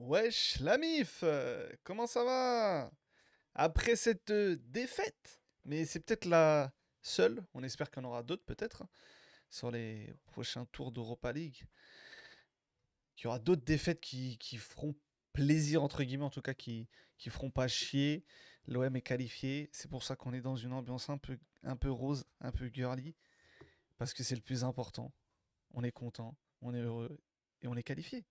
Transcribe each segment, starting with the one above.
Wesh la mif, euh, comment ça va Après cette euh, défaite, mais c'est peut-être la seule, on espère qu'il y en aura d'autres peut-être, sur les prochains tours d'Europa League. Il y aura d'autres défaites qui, qui, feront plaisir, entre guillemets, en tout cas qui, qui feront pas chier. L'OM est qualifié, c'est pour ça qu'on est dans une ambiance un peu, un peu rose, un peu girly, parce que c'est le plus important. On est content, on est heureux et on est qualifié.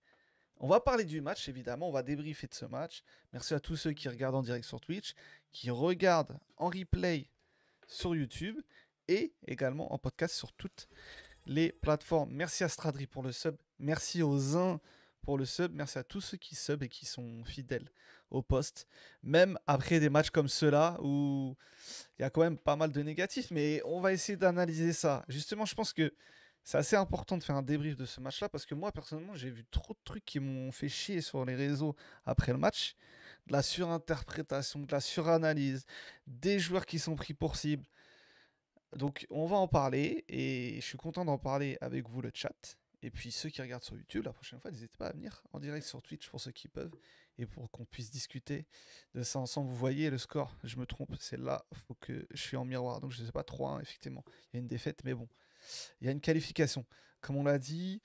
On va parler du match, évidemment, on va débriefer de ce match. Merci à tous ceux qui regardent en direct sur Twitch, qui regardent en replay sur YouTube et également en podcast sur toutes les plateformes. Merci à Stradri pour le sub, merci aux uns pour le sub, merci à tous ceux qui sub et qui sont fidèles au poste, même après des matchs comme ceux-là où il y a quand même pas mal de négatifs, mais on va essayer d'analyser ça. Justement, je pense que c'est assez important de faire un débrief de ce match-là parce que moi, personnellement, j'ai vu trop de trucs qui m'ont fait chier sur les réseaux après le match. De la surinterprétation, de la suranalyse, des joueurs qui sont pris pour cible. Donc, on va en parler et je suis content d'en parler avec vous, le chat. Et puis, ceux qui regardent sur YouTube, la prochaine fois, n'hésitez pas à venir en direct sur Twitch pour ceux qui peuvent et pour qu'on puisse discuter de ça ensemble. Vous voyez le score, je me trompe, c'est là, faut que je suis en miroir. Donc, je ne sais pas, 3-1, effectivement. Il y a une défaite, mais bon. Il y a une qualification. Comme on l'a dit,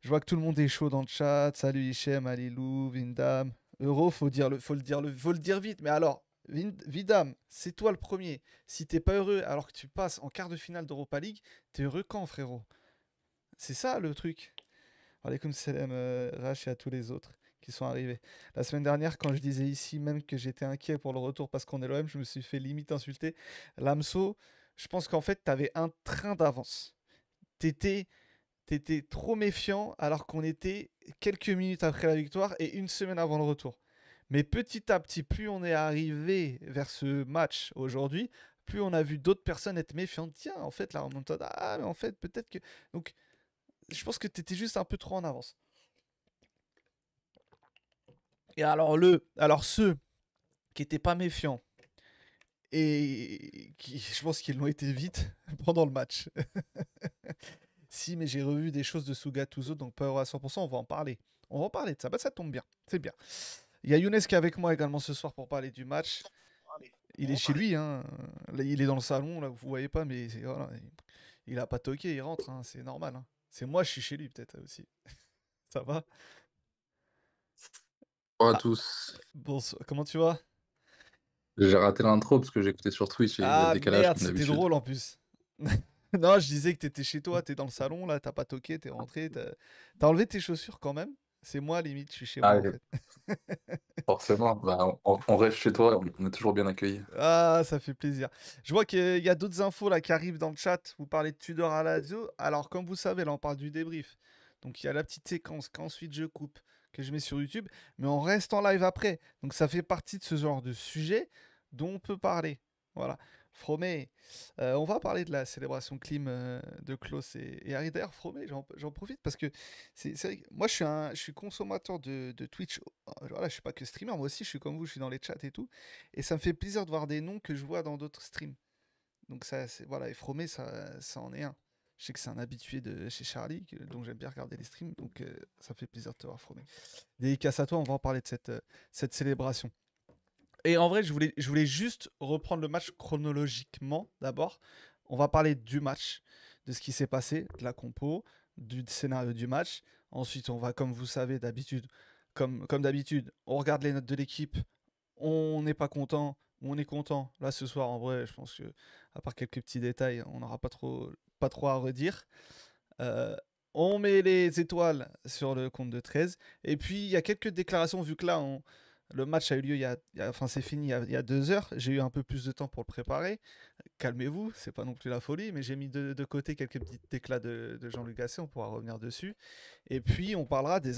je vois que tout le monde est chaud dans le chat. Salut Hichem, Alilou, Vindam. Euro, faut dire le, faut le dire le, faut le dire vite. Mais alors, Vindam c'est toi le premier. Si t'es pas heureux alors que tu passes en quart de finale d'Europa League, t'es heureux quand, frérot C'est ça le truc. Alaykoum salam, euh, Rach et à tous les autres qui sont arrivés. La semaine dernière, quand je disais ici même que j'étais inquiet pour le retour parce qu'on est l'OM, je me suis fait limite insulter. Lamso, je pense qu'en fait, tu avais un train d'avance. Tu étais, trop méfiant alors qu'on était quelques minutes après la victoire et une semaine avant le retour. Mais petit à petit, plus on est arrivé vers ce match aujourd'hui, plus on a vu d'autres personnes être méfiantes. Tiens, en fait, là, la remontada, ah, mais en fait, peut-être que. Donc, je pense que tu étais juste un peu trop en avance. Et alors, le, alors ceux qui n'étaient pas méfiants, et je pense qu'ils l'ont été vite pendant le match. si, mais j'ai revu des choses de Suga Tuzo, donc pas à 100%, on va en parler. On va en parler de ça, bah, ça tombe bien, c'est bien. Il y a Younes qui est avec moi également ce soir pour parler du match. Il est chez lui, hein. il est dans le salon, là, vous voyez pas, mais voilà, il n'a pas toqué, il rentre, hein. c'est normal. Hein. C'est moi, je suis chez lui peut-être aussi. ça va Bonjour à ah. tous. Bonsoir, comment tu vas j'ai raté l'intro parce que j'écoutais sur Twitch et ah, décalage merde, c'était drôle en plus. non, je disais que t'étais chez toi, t'es dans le salon, là, t'as pas toqué, t'es rentré, t'as as enlevé tes chaussures quand même. C'est moi, limite, je suis chez moi. Ah, en fait. Forcément, bah, on, rêve reste chez toi, on est toujours bien accueillis. Ah, ça fait plaisir. Je vois qu'il y a d'autres infos là qui arrivent dans le chat. Vous parlez de Tudor à la radio. Alors, comme vous savez, là, on parle du débrief. Donc, il y a la petite séquence qu'ensuite je coupe que je mets sur YouTube, mais on reste en live après. Donc ça fait partie de ce genre de sujet dont on peut parler. Voilà. Fromé, euh, on va parler de la célébration clim euh, de Klaus et, et Fromé, j'en profite parce que c'est vrai moi, je suis, un, je suis consommateur de, Twitch. Oh, voilà, je suis pas que streamer, moi aussi, je suis comme vous, je suis dans les chats et tout. Et ça me fait plaisir de voir des noms que je vois dans d'autres streams. Donc, ça, voilà, et Fromé, ça en est un. Je sais que c'est un habitué de chez Charlie, donc j'aime bien regarder les streams, donc euh, ça fait plaisir de te voir, Fromé. Dédicace à toi, on va en parler de cette, euh, cette célébration. Et en vrai, je voulais, je voulais juste reprendre le match chronologiquement d'abord. On va parler du match, de ce qui s'est passé, de la compo, du scénario du match. Ensuite, on va, comme vous savez d'habitude, comme, comme d'habitude, on regarde les notes de l'équipe, on n'est pas content, on est content. Là, ce soir, en vrai, je pense que, à part quelques petits détails, on n'aura pas trop, pas trop à redire. Euh, on met les étoiles sur le compte de 13. Et puis, il y a quelques déclarations, vu que là, le match a eu lieu, il y a, enfin, c'est fini il y, a, deux heures. J'ai eu un peu plus de temps pour le préparer. Calmez-vous, c'est pas non plus la folie, mais j'ai mis de, côté quelques petits éclats de, Jean-Luc Gasset, on pourra revenir dessus. Et puis, on parlera des,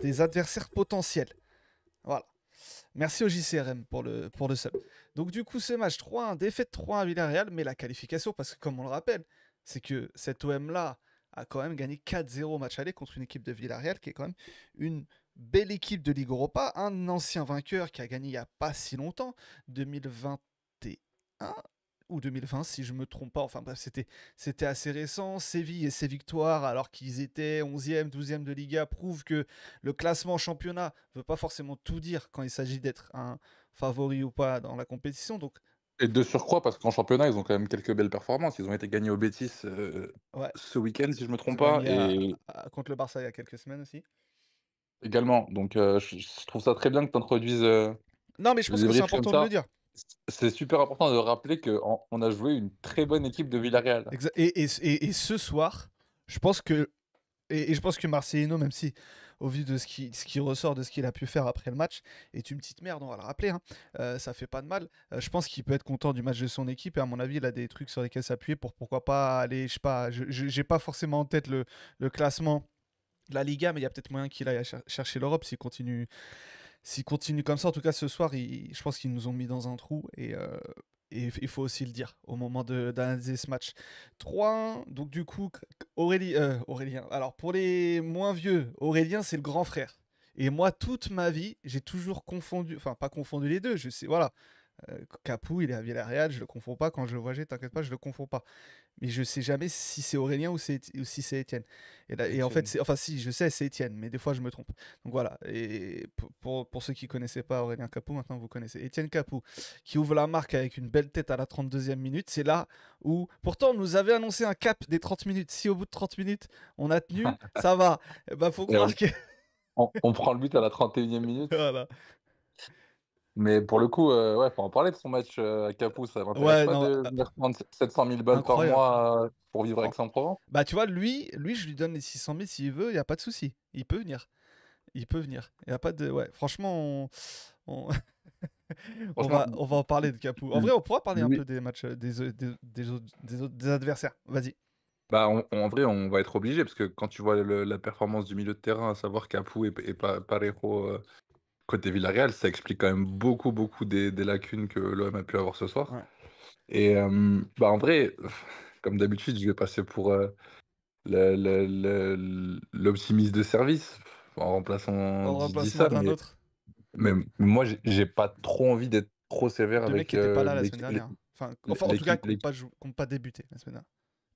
des adversaires potentiels. Voilà. Merci au JCRM pour le, pour le sub. Donc du coup, ce match 3-1, défaite 3 Villarreal, mais la qualification, parce que comme on le rappelle, c'est que cet OM-là a quand même gagné 4-0 match aller contre une équipe de Villarreal qui est quand même une belle équipe de Ligue Europa, un ancien vainqueur qui a gagné il n'y a pas si longtemps, 2021, ou 2020, si je me trompe pas. Enfin bref, c'était, c'était assez récent. Séville et ses victoires, alors qu'ils étaient 11e, 12e de Liga, prouvent que le classement championnat veut pas forcément tout dire quand il s'agit d'être un favori ou pas dans la compétition. Donc, et de surcroît, parce qu'en championnat, ils ont quand même quelques belles performances. Ils ont été gagnés au Betis euh, ce week-end, si je me trompe pas. Et... contre le Barça il y a quelques semaines aussi. Également. Donc, euh, je, trouve ça très bien que tu introduises. Euh, non, mais je pense que c'est important de le dire. C'est super important de rappeler qu'on a joué une très bonne équipe de Villarreal. Et, et, et, ce soir, je pense que. Et, je pense que Marcelino, même si au vu de ce qui, ce qui ressort, de ce qu'il a pu faire après le match, est une petite merde, on va le rappeler, hein. euh, ça fait pas de mal. Euh, je pense qu'il peut être content du match de son équipe et à mon avis, il a des trucs sur lesquels s'appuyer pour pourquoi pas aller, je sais pas, j'ai pas forcément en tête le, le classement de la Liga, mais il y a peut-être moyen qu'il aille chercher l'Europe s'il continue S'ils continuent comme ça, en tout cas ce soir, je pense qu'ils nous ont mis dans un trou et, euh, il faut aussi le dire au moment d'analyser ce match. 3 donc du coup, Aurélie, euh, Aurélien. Hein. Alors pour les moins vieux, Aurélien c'est le grand frère. Et moi, toute ma vie, j'ai toujours confondu, enfin pas confondu les deux, je sais, voilà. Euh, Capou, il est à Villarreal, je le confonds pas. Quand je le vois j'ai t'inquiète pas, je le confonds pas. Mais je sais jamais si c'est Aurélien ou, si c'est Étienne. Et, en fait, enfin si, je sais, c'est Étienne, mais des fois je me trompe. Donc voilà. Et pour, ceux qui connaissaient pas Aurélien Capou, maintenant vous connaissez Étienne Capou, qui ouvre la marque avec une belle tête à la 32e minute. C'est là où, pourtant, nous avait annoncé un cap des 30 minutes. Si au bout de 30 minutes, on a tenu, ça va. Eh ben, et bah, faut on... prend le but à la 31e minute. Voilà. Mais pour le coup, euh, ouais, faut en parler de son match euh, à Capou. Ça va être pas de ah, venir prendre 700 000 balles par mois euh, pour vivre avec Saint-Provence. Bah, tu vois, lui, lui, je lui donne les 600 000 s'il veut, il n'y a pas de souci. Il peut venir. Il peut venir. Il a pas de. franchement, on. va, en parler de Capou. En vrai, on pourra parler un peu des matchs, des, adversaires. Vas-y. Bah, en vrai, on va être obligé parce que quand tu vois la performance du milieu de terrain, à savoir Capou et, et Parejo côté Villarreal, ça explique quand même beaucoup, beaucoup des, des lacunes que l'OM a pu avoir ce soir. Et euh, bah, en vrai, comme d'habitude, je vais passer pour euh, l'optimiste de service en remplaçant, en remplaçant mais, autre. mais, moi, j'ai pas trop envie d'être trop sévère avec. Le mec n'était pas là euh, la semaine dernière. Enfin, en tout cas, qui n'a pas, pas débuté la semaine dernière.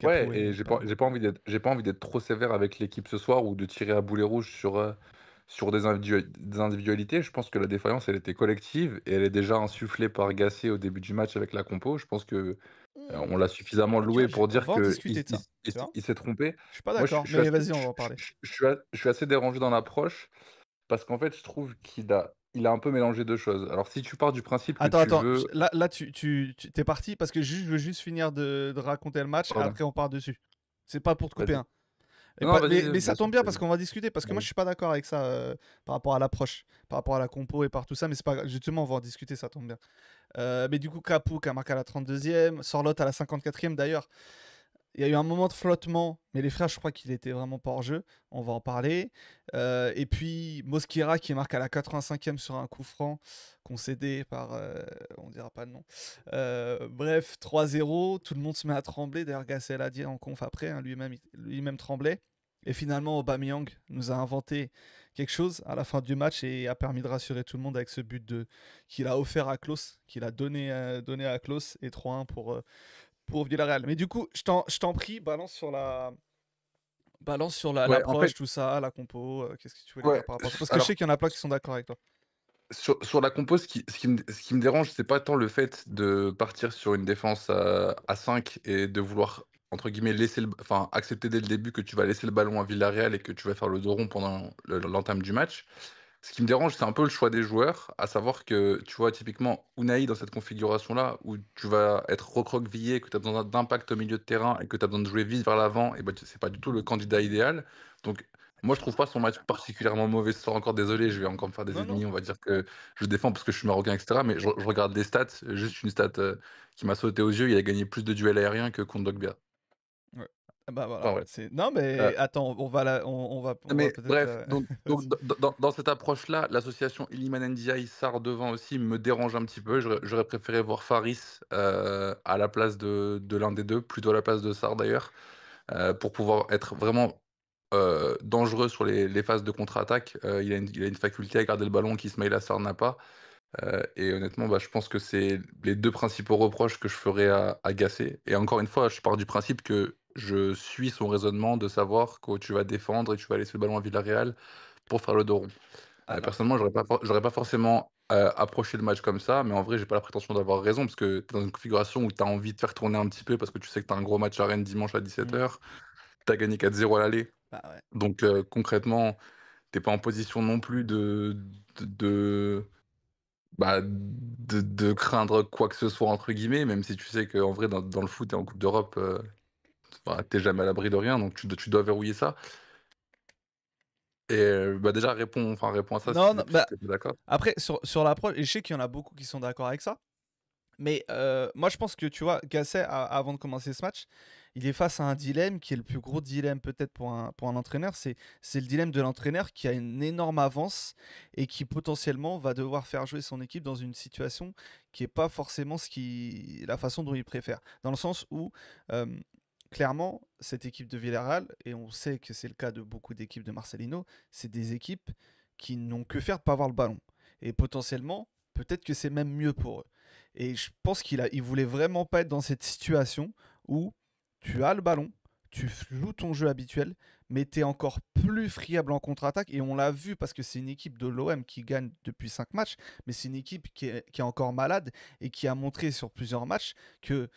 Ouais, et j'ai pas, pas envie d'être trop sévère avec l'équipe ce soir ou de tirer à boulet rouge sur, sur des, individualités, je pense que la défaillance, elle était collective et elle est déjà insufflée par Gassé au début du match avec la compo. Je pense que euh, mmh. on l'a suffisamment loué pour dire qu'il s'est trompé. Je suis pas d'accord, mais vas-y, on va en parler. Je, suis assez dérangé dans l'approche parce qu'en fait, je trouve qu'il a il a un peu mélangé deux choses. Alors, si tu pars du principe que attends, tu attends. Veux... Là, là, tu, es parti parce que je, veux juste finir de, raconter le match. et Après, on part dessus. C'est pas pour te couper mais, ça tombe bien parce qu'on va discuter, parce que moi je suis pas d'accord avec ça euh, par rapport à l'approche, par rapport à la compo et par tout ça, mais c'est pas justement on va en discuter, ça tombe bien. Euh, mais du coup, Capou qui a marqué à la 32e, Sorlotte à la 54e d'ailleurs. Il y a eu un moment de flottement, mais les frères, je crois qu'il était vraiment pas hors jeu. On va en parler. Euh, et puis Mosquera qui marque à la 85e sur un coup franc concédé par, on euh, on dira pas le nom. Euh, bref, 3-0. Tout le monde se met à trembler. D'ailleurs, Gassel a dit en conf après, hein, lui-même, lui tremblait. Et finalement, Aubameyang nous a inventé quelque chose à la fin du match et a permis de rassurer tout le monde avec ce but qu'il a offert à Klaus, qu'il a donné, donné à Klaus et 3-1 pour, pour Villarreal. Mais du coup, je t'en prie, balance sur la. Balance sur la, l'approche, tout ça, la compo. Euh, qu'est-ce que tu veux dire par rapport à ça Parce que je sais qu'il y en a plein qui sont d'accord avec toi. Sur, la compo, ce qui, ce qui, me, ce n'est dérange, c'est pas tant le fait de partir sur une défense à, 5 et de vouloir, entre guillemets, laisser le, enfin, accepter dès le début que tu vas laisser le ballon à Villarreal et que tu vas faire le dos rond pendant l'entame du match. Ce qui me dérange, c'est un peu le choix des joueurs, à savoir que, tu vois, typiquement, Unai dans cette configuration-là, où tu vas être recroquevillé, que tu as besoin d'impact au milieu de terrain et que tu as besoin de jouer vite vers l'avant, et ben, c'est pas du tout le candidat idéal. Donc, moi, je trouve pas son match particulièrement mauvais ce soir. Encore désolé, je vais encore me faire des ennemis. On va dire que je défends parce que je suis marocain, etc. Mais je, regarde des stats. Juste une stat euh, qui m'a sauté aux yeux. Il a gagné plus de duels aériens que contre ah bah non mais euh. attends, on va la... on, va. bref, donc, dans, cette approche-là, l'association Illiman Ndiaye Sar devant aussi me dérange un petit peu. J'aurais, préféré voir Faris euh, à la place de, l'un des deux, plutôt à la place de Sar d'ailleurs, euh, pour pouvoir être vraiment dangereux sur les, phases de contre-attaque. Il a, une, faculté à garder le ballon qui qu'Ismail Sar n'a pas. et honnêtement, bah, je pense que c'est les deux principaux reproches que je ferais à, à Et encore une fois, je pars du principe que je suis son raisonnement de savoir que tu vas défendre et tu vas laisser le ballon à Villarreal pour faire le dos rond. Euh, personnellement, j'aurais pas, pas forcément euh, approché le match comme ça, mais en vrai, j'ai pas la prétention d'avoir raison parce que tu es dans une configuration où tu as envie de faire tourner un petit peu parce que tu sais que tu as un gros match à Rennes dimanche à 17h. Tu as gagné 4-0 à l'aller. Bah, Donc concrètement, euh, concrètement, t'es pas en position non plus de, de, Bah, de, de, craindre quoi que ce soit, entre guillemets, même si tu sais qu'en vrai, dans, le foot et en Coupe d'Europe, tu t'es jamais à l'abri de rien, donc tu, dois verrouiller ça. Et euh, bah déjà, réponds, enfin, réponds à ça. Non, si non, bah, d'accord. Après, sur, sur l'approche, et je sais qu'il y en a beaucoup qui sont d'accord avec ça, mais euh, moi je pense que tu vois, Gasset, avant de commencer ce match, il est face à un dilemme qui est le plus gros dilemme peut-être pour un, pour un entraîneur. C'est, c'est le dilemme de l'entraîneur qui a une énorme avance et qui potentiellement va devoir faire jouer son équipe dans une situation qui n'est pas forcément ce qui, la façon dont il préfère. Dans le sens où... Euh, clairement, cette équipe de Villarreal, et on sait que c'est le cas de beaucoup d'équipes de Marcelino, c'est des équipes qui n'ont que faire de pas avoir le ballon. Et potentiellement, peut-être que c'est même mieux pour eux. Et je pense qu'il ne il voulait vraiment pas être dans cette situation où tu as le ballon, tu floues ton jeu habituel, mais tu es encore plus friable en contre-attaque. Et on l'a vu parce que c'est une équipe de l'OM qui gagne depuis cinq matchs, mais c'est une équipe qui est, qui est encore malade et qui a montré sur plusieurs matchs que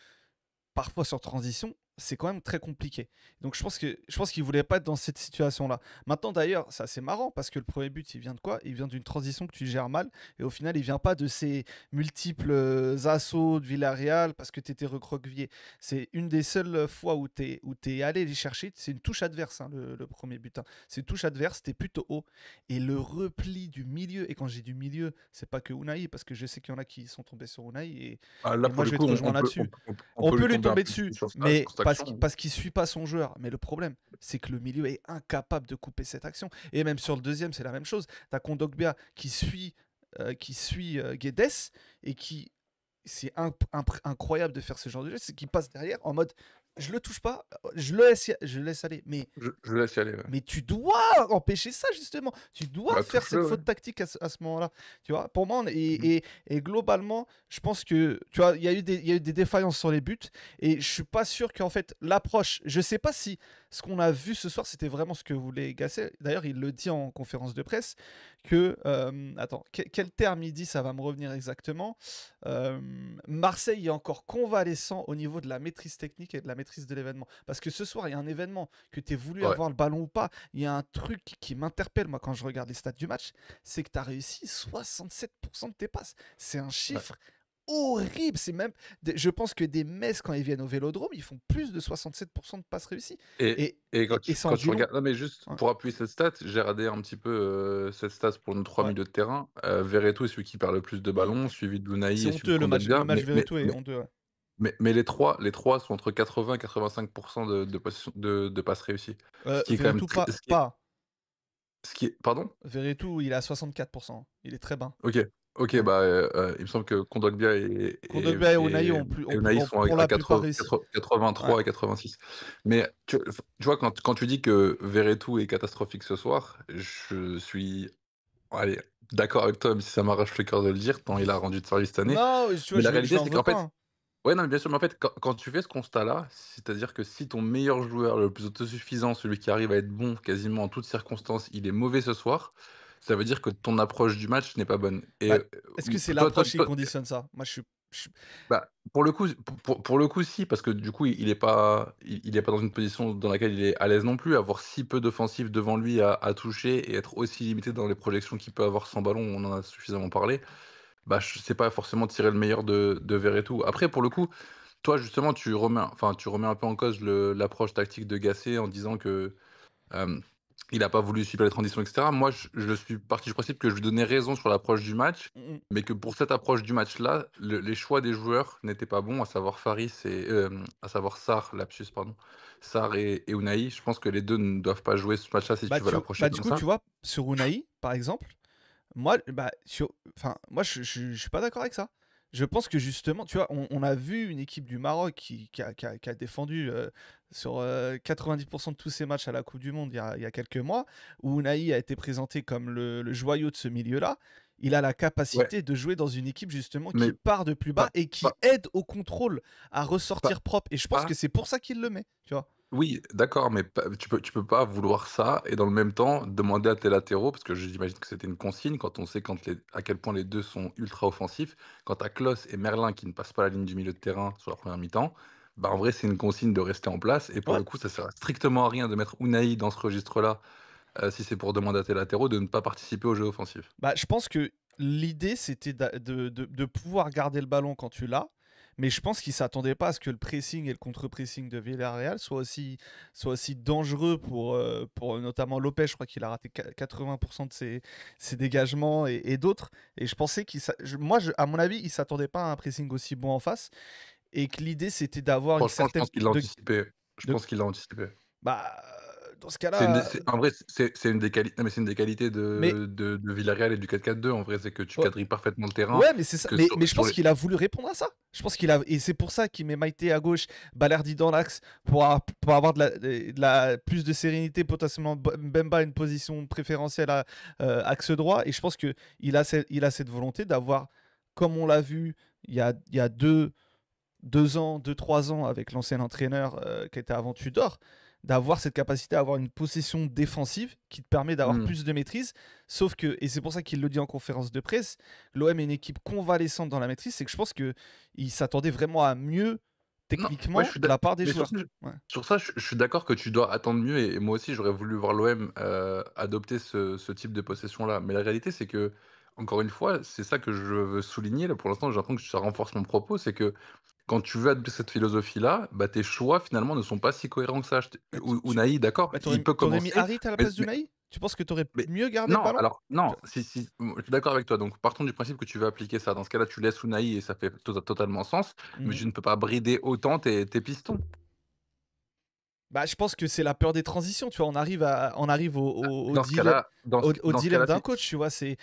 parfois sur transition, c'est quand même très compliqué. Donc je pense que je pense qu'il voulait pas être dans cette situation-là. Maintenant d'ailleurs, c'est assez marrant parce que le premier but, il vient de quoi Il vient d'une transition que tu gères mal et au final, il vient pas de ces multiples euh, assauts de Villarreal parce que tu étais recroquevillé. C'est une des seules fois où tu es, es allé les chercher, c'est une touche adverse hein, le, premier but. Hein. C'est une touche adverse, es plutôt haut et le repli du milieu et quand j'ai du milieu, c'est pas que Unai parce que je sais qu'il y en a qui sont tombés sur Unai et, ah, moi je vais te rejoindre là-dessus. on, peut, lui tomber dessus, mais parce qu'il ne suit pas son joueur. Mais le problème, c'est que le milieu est incapable de couper cette action. Et même sur le deuxième, c'est la même chose. T'as Kondogbia qui suit, euh, qui suit euh, Guedes et qui c'est incroyable de faire ce genre de jeu. c'est qu'il passe derrière en mode je le touche pas, je le laisse, je laisse aller. Mais je, laisse aller. Mais tu dois empêcher ça justement. Tu dois bah, faire cette faute tactique à, ce moment-là. Tu vois, pour moi, mhm. et, globalement, je pense que tu vois, il y a eu des, défaillances sur les buts et je suis pas sûr qu'en fait l'approche. Je sais pas si ce qu'on a vu ce soir, c'était vraiment ce que voulait Gasset. D'ailleurs, il le dit en conférence de presse que, attends, quel terme il dit, ça va me revenir exactement. Marseille est encore convalescent au niveau de la maîtrise technique et de la maîtrise de l'événement. Parce que ce soir, il y a un événement, que tu aies voulu avoir le ballon ou pas, il y a un truc qui m'interpelle, moi, quand je regarde les stats du match, c'est que tu as réussi 67% de tes passes. C'est un chiffre horrible. C'est même, je pense que des messes quand ils viennent au Vélodrome, ils font plus de 67% de passes réussies. Et, et, quand tu, regardes, non mais juste pour appuyer cette stat, j'ai radé un petit peu euh, cette stat pour nos trois milieux de terrain. Euh, est celui qui perd le plus de ballons, suivi de Lunaï. C'est honteux le match, mais, Mais, les trois, les trois sont entre 80 et 85% de, de, de, de, passes réussies. Euh, ce qui est quand même Pardon Verretou, il est à 64%. Il est très bas. Ok. Ok, bah, euh, euh, il me semble que Kondogbia et, et, plus, sont avec les 83 et 86. Mais tu, vois, quand, tu dis que Veretout est catastrophique ce soir, je suis allez, d'accord avec toi, même si ça m'arrache le cœur de le dire, tant il a rendu de service cette année. Non, tu vois, mais la réalité, c'est fait. Hein. Ouais, non, mais bien sûr, mais en fait, quand tu fais ce constat-là, c'est-à-dire que si ton meilleur joueur, le plus autosuffisant, celui qui arrive à être bon quasiment en toutes circonstances, il est mauvais ce soir, ça veut dire que ton approche du match n'est pas bonne. Bah, euh, est-ce que c'est l'approche qui conditionne ça Moi, je suis. Bah, pour le coup, pour, pour, le coup, si, parce que du coup, il n'est pas, il, est pas dans une position dans laquelle il est à l'aise non plus. Avoir si peu d'offensifs devant lui à, toucher et être aussi limité dans les projections qu'il peut avoir sans ballon, on en a suffisamment parlé. Bah, je sais pas forcément tirer le meilleur de, de tout. Après, pour le coup, toi justement, tu remets, enfin, tu remets un peu en cause l'approche tactique de Gasset en disant que euh, il n'a pas voulu suivre les transitions, etc. Moi, je, suis parti du principe que je lui donnais raison sur l'approche du match, mm, mm. mais que pour cette approche du match-là, les choix des joueurs n'étaient pas bons, à savoir Faris et euh, à savoir Sar, lapsus, pardon, et, et, Unai. Je pense que les deux ne doivent pas jouer ce match-là si bah, tu veux l'approcher bah, Du coup, tu vois, sur Unai, par exemple, moi, bah, sur, enfin, moi, je, ne je suis pas d'accord avec ça je pense que justement, tu vois, on, a vu une équipe du Maroc qui, a, défendu euh, sur 90% euh, de tous ses matchs à la Coupe du Monde il y a, quelques mois, où Naï a été présenté comme le, joyau de ce milieu-là. Il a la capacité de jouer dans une équipe justement qui part de plus bas et qui aide au contrôle à ressortir propre. Et je pense que c'est pour ça qu'il le met, tu vois. Oui, d'accord, mais tu peux, tu peux pas vouloir ça et dans le même temps demander à tes latéraux, parce que j'imagine que c'était une consigne, quand on sait quand à quel point les deux sont ultra offensifs, quand à Klos et Merlin qui ne passent pas la ligne du milieu de terrain sur la première mi-temps, bah en vrai c'est une consigne de rester en place et pour le coup ça sert strictement à rien de mettre Unai dans ce registre-là euh, si c'est pour demander à tes latéraux de ne pas participer au jeu offensif. Bah, je pense que l'idée, c'était de pouvoir garder le ballon quand tu l'as, mais je pense qu'ils ne s'attendaient pas à ce que le pressing et le contre-pressing de Villarreal soient aussi, soit aussi dangereux pour, euh, pour notamment Lopez. Je crois qu'il a raté 80% de ses, ses, dégagements et, d'autres. Et je pensais qu'ils. Moi, à mon avis, ils ne s'attendaient pas à un pressing aussi bon en face. Et que l'idée, c'était d'avoir une certaine. Je pense qu'il l'a anticipé. Je pense qu'il l'a anticipé. Bah ce cas-là. Euh, en vrai, c'est une, des qualités. de, Villarreal et du 4-4-2. En vrai, c'est que tu ouais. parfaitement le terrain. mais je pense qu'il a voulu répondre à ça. Je pense qu'il a et c'est pour ça qu'il met Maïté à gauche, Balerdi dans l'axe pour, avoir la... plus de sérénité potentiellement. Bemba une position préférentielle à euh, axe droit et je pense qu'il a cette, volonté d'avoir, comme on l'a vu, il y a, deux ans, deux trois ans avec l'ancien entraîneur euh, qui était avant Tudor d'avoir cette capacité à avoir une possession défensive qui te permet d'avoir hmm. plus de maîtrise. Sauf que, et c'est pour ça qu'il le dit en conférence de presse, l'OM est une équipe convalescente dans la maîtrise. C'est que je pense qu'il s'attendait vraiment à mieux techniquement de la part des joueurs. Sur ça, je, suis d'accord que tu dois attendre mieux. Et, moi aussi, j'aurais voulu voir l'OM euh, adopter ce, type de possession-là. Mais la réalité, c'est que encore une fois, c'est ça que je veux souligner. pour l'instant, j'ai que ça renforce mon propos. C'est que quand tu veux adopter cette philosophie-là, bah, tes choix finalement ne sont pas si cohérents que ça. Bah, naï d'accord, bah, il commencer. mis Harit à la place d'Unai Tu penses que tu aurais mieux gardé Non, alors non, si, si, je suis d'accord avec toi. Donc partons du principe que tu veux appliquer ça. Dans ce cas-là, tu laisses Unai et ça fait tota-, totalement sens. Mais je mmh ne peux pas brider autant tes, tes pistons. Bah, je pense que c'est la peur des transitions, tu vois. On arrive, à, on arrive au, au, dilemme, d'un coach, tu vois. C'est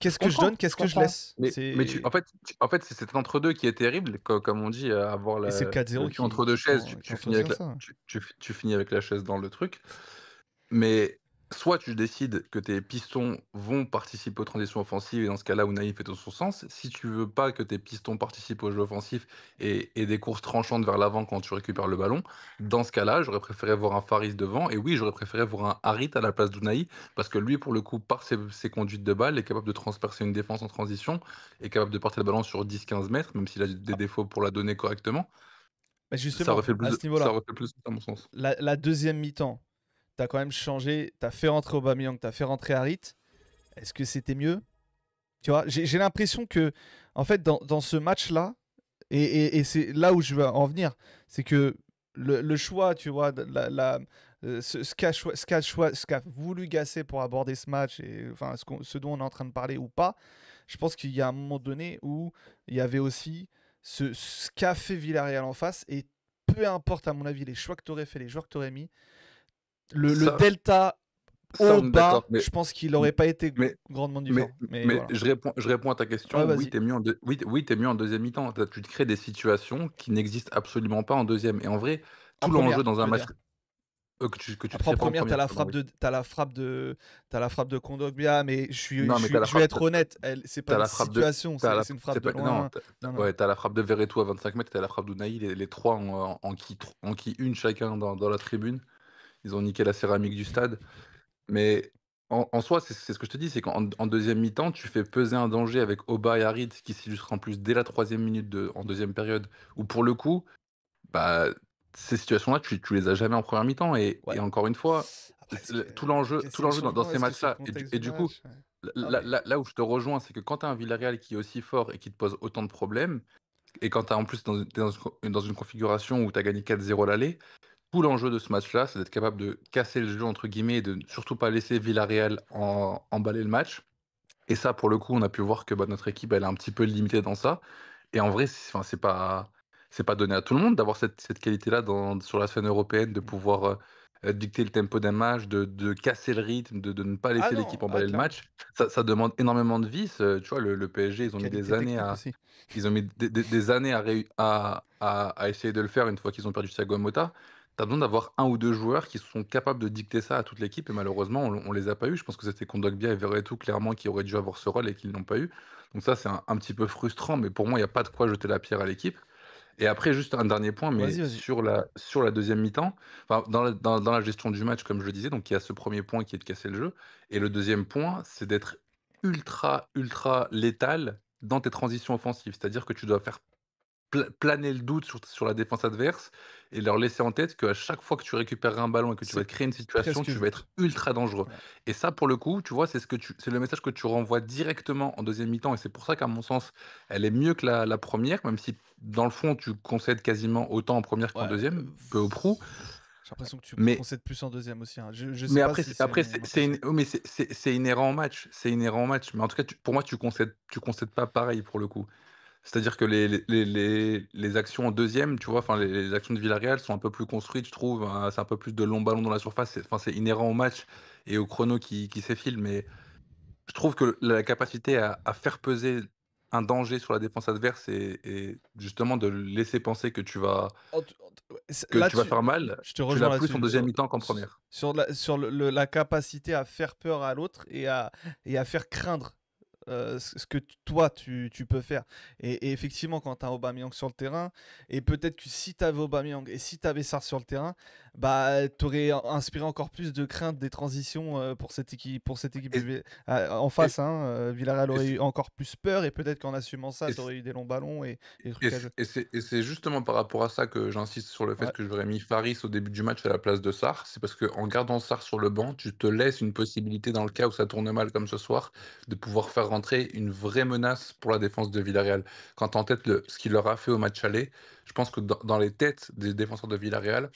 qu'est-ce que je donne, qu'est-ce que je laisse. Mais, mais en fait, en fait c'est cet entre-deux qui est terrible, comme on dit, avoir la. C'est 4-0 entre deux chaises, tu, tu, finis avec la, tu, finis avec la chaise dans le truc. Mais soit tu décides que tes pistons vont participer aux transitions offensives, et dans ce cas-là, Unai fait dans son sens. Si tu veux pas que tes pistons participent au jeu offensif et, des courses tranchantes vers l'avant quand tu récupères le ballon, dans ce cas-là, j'aurais préféré voir un Faris devant, et oui, j'aurais préféré voir un Harit à la place d'Ounaï, parce que lui, pour le coup, par ses, conduites de balle, est capable de transpercer une défense en transition, est capable de porter le ballon sur 10-15 mètres, même s'il a des ah. défauts pour la donner correctement. Mais justement, ça aurait fait plus à mon niveau la deuxième mi-temps, tu quand même changé, tu as fait rentrer Aubameyang, tu as fait rentrer Harit. Est-ce que c'était mieux Tu vois, j'ai l'impression que, en fait, dans, ce match-là, et, c'est là où je veux en venir, c'est que le, choix, tu vois, la, euh, ce, ce qu'a voulu gasser pour aborder ce match, et enfin ce, dont on est en train de parler ou pas, je pense qu'il y a un moment donné où il y avait aussi ce, ce qu'a fait Villarreal en face, et peu importe à mon avis les choix que tu aurais fait, les joueurs que tu aurais mis, le, delta ça, au bas, mais, je pense qu'il n'aurait pas été grandement différent. Mais, mais je, réponds, à ta question. oui, t'es es, en deuxième mi-temps. Tu te crées des situations qui n'existent absolument pas en deuxième. Et en vrai, tout l'enjeu dans un match. Euh, que tu, que tu Après, en première, t'as la, frappe de, as la frappe de, as la frappe de Kondogbia, mais je suis, je, vais être honnête, c'est pas une situation, c'est la... une frappe de loin. t'as la frappe de Verretou à 25 mètres, t'as la frappe d'Ounaï, les, trois en, en, qui, une chacun dans la tribune. Ils ont niqué la céramique du stade. Mais en, soi, c'est ce que je te dis, c'est qu'en en deuxième mi-temps, tu fais peser un danger avec Oba et Harid qui s'illustre en plus dès la troisième minute de, en deuxième période, où pour le coup, bah, ces situations-là, tu, tu, les as jamais en première mi-temps. Et, et, encore une fois, tout l'enjeu dans, ces matchs-là, et, du, coup, là, où je te rejoins, c'est que quand tu as un Villarreal qui est aussi fort et qui te pose autant de problèmes, et quand tu es en plus dans, une configuration où tu as gagné 4-0 l'aller, tout l'enjeu de ce match-là, c'est d'être capable de casser le jeu, entre guillemets, et de surtout pas laisser Villarreal en, emballer le match. Et ça, pour le coup, on a pu voir que bah, notre équipe, elle est un petit peu limitée dans ça. Et en vrai, c'est, c'est pas c'est pas donné à tout le monde d'avoir cette, qualité-là sur la scène européenne, de mmh. pouvoir euh, euh, dicter le tempo d'un match, de, casser le rythme, de, ne pas ah laisser l'équipe ah, emballer le match. Ça, demande énormément de vie. Euh, tu vois, le, PSG, ils ont mis des années à, ont mis des, années à, essayer de le faire une fois qu'ils ont perdu Thiago Mota tu besoin d'avoir un ou deux joueurs qui sont capables de dicter ça à toute l'équipe. Et malheureusement, on, ne les a pas eu. Je pense que c'était Kondogbia et Verretou clairement qui auraient dû avoir ce rôle et qu'ils ne l'ont pas eu. Donc ça, c'est un, petit peu frustrant, mais pour moi, il n'y a pas de quoi jeter la pierre à l'équipe. Et après, juste un dernier point, mais Sur, la, sur la deuxième mi-temps, dans, dans, la gestion du match, comme je le disais, donc il y a ce premier point qui est de casser le jeu. Et le deuxième point, c'est d'être ultra, ultra létal dans tes transitions offensives. C'est-à-dire que tu dois faire planer le doute sur, la défense adverse et leur laisser en tête qu'à chaque fois que tu récupères un ballon et que tu vas créer une situation, tu vas être ultra dangereux. Et ça, pour le coup, tu vois, c'est ce que le message que tu renvoies directement en deuxième mi-temps. Et c'est pour ça qu'à mon sens, elle est mieux que la, première, même si dans le fond, tu concèdes quasiment autant en première qu'en deuxième, peu au prou. J'ai l'impression que tu mais, concèdes plus en deuxième aussi. Hein. mais après, c'est c'est inhérent au match. C'est inhérent au match. Mais en tout cas, pour moi, tu concèdes, tu concèdes pas pareil pour le coup. C'est-à-dire que les, les, actions en deuxième, tu vois, enfin les, actions de Villarreal sont un peu plus construites, je trouve. Hein. c'est un peu plus de long ballon dans la surface. Enfin, c'est inhérent au match et au chrono qui, qui s'effile. Mais je trouve que la capacité à, faire peser un danger sur la défense adverse et, justement de laisser penser que tu vas tu vas faire mal, je tu l'as plus en deuxième mi-temps qu'en première. Sur la, sur la capacité à faire peur à l'autre et et à faire craindre euh, ce que toi tu, peux faire. Et, effectivement, quand tu as Aubameyang sur le terrain, et peut-être que si tu avais Aubameyang et si tu avais Sar sur le terrain, bah, aurais inspiré encore plus de crainte des transitions euh, pour cette équipe, pour cette équipe en face. Hein, euh, Villarreal aurait eu encore plus peur et peut-être qu'en assumant ça, tu aurais eu des longs ballons et, et c'est justement par rapport à ça que j'insiste sur le fait que j'aurais mis Faris au début du match à la place de Sar. C'est parce que en gardant Sar sur le banc, tu te laisses une possibilité dans le cas où ça tourne mal comme ce soir de pouvoir faire rentrer une vraie menace pour la défense de Villarreal. Quand en tête le, ce qu'il leur a fait au match aller, je pense que dans les têtes des défenseurs de Villarreal,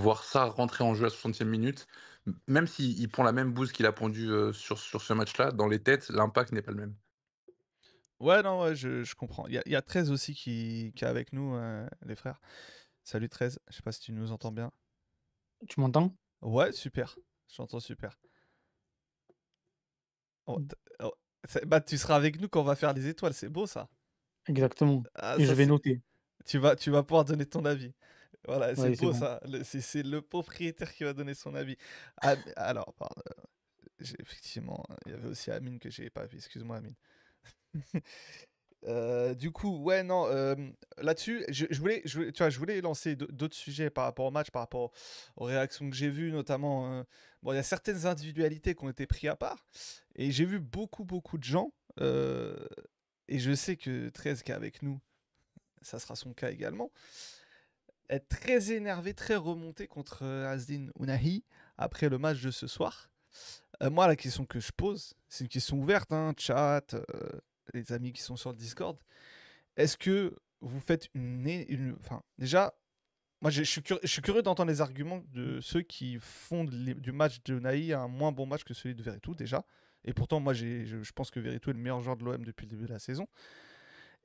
voir ça rentrer en jeu à 60e minute, même s'il prend la même bouse qu'il a pondu euh, sur, sur ce match-là, dans les têtes, l'impact n'est pas le même. Ouais, non, ouais, je, comprends. Il y, a 13 aussi qui, qui est avec nous, euh, les frères. Salut 13, je sais pas si tu nous entends bien. Tu m'entends Ouais, super. Je t'entends super. Oh, mmh. oh, bah, tu seras avec nous quand on va faire les étoiles, c'est beau ça. Exactement. Ah, je vais noter. Tu vas, tu vas pouvoir donner ton avis. Voilà, c'est beau ça. C'est le propriétaire qui va donner son avis. Ah, alors, pardon. Euh, effectivement, il y avait aussi Amine que j'ai pas vu. Excuse-moi, Amine. Euh, du coup, ouais, non, euh, là-dessus, je, voulais, je, tu vois, je voulais lancer d'autres sujets par rapport au match, par rapport aux réactions que j'ai vues, notamment. bon, il y a certaines individualités qui ont été prises à part, et j'ai vu beaucoup, beaucoup de gens, et je sais que 13 qui est avec nous, ça sera son cas également être très énervé, très remonté contre euh, Asdin Ounahi après le match de ce soir. Euh, moi, la question que je pose, c'est une question ouverte, hein, chat, euh, les amis qui sont sur le Discord. Est-ce que vous faites une. enfin, déjà, moi, je, suis, curieux, d'entendre les arguments de ceux qui font du match de Naï un moins bon match que celui de Veretout, déjà. Et pourtant, moi, je, je, pense que Veretout est le meilleur joueur de l'OM depuis le début de la saison.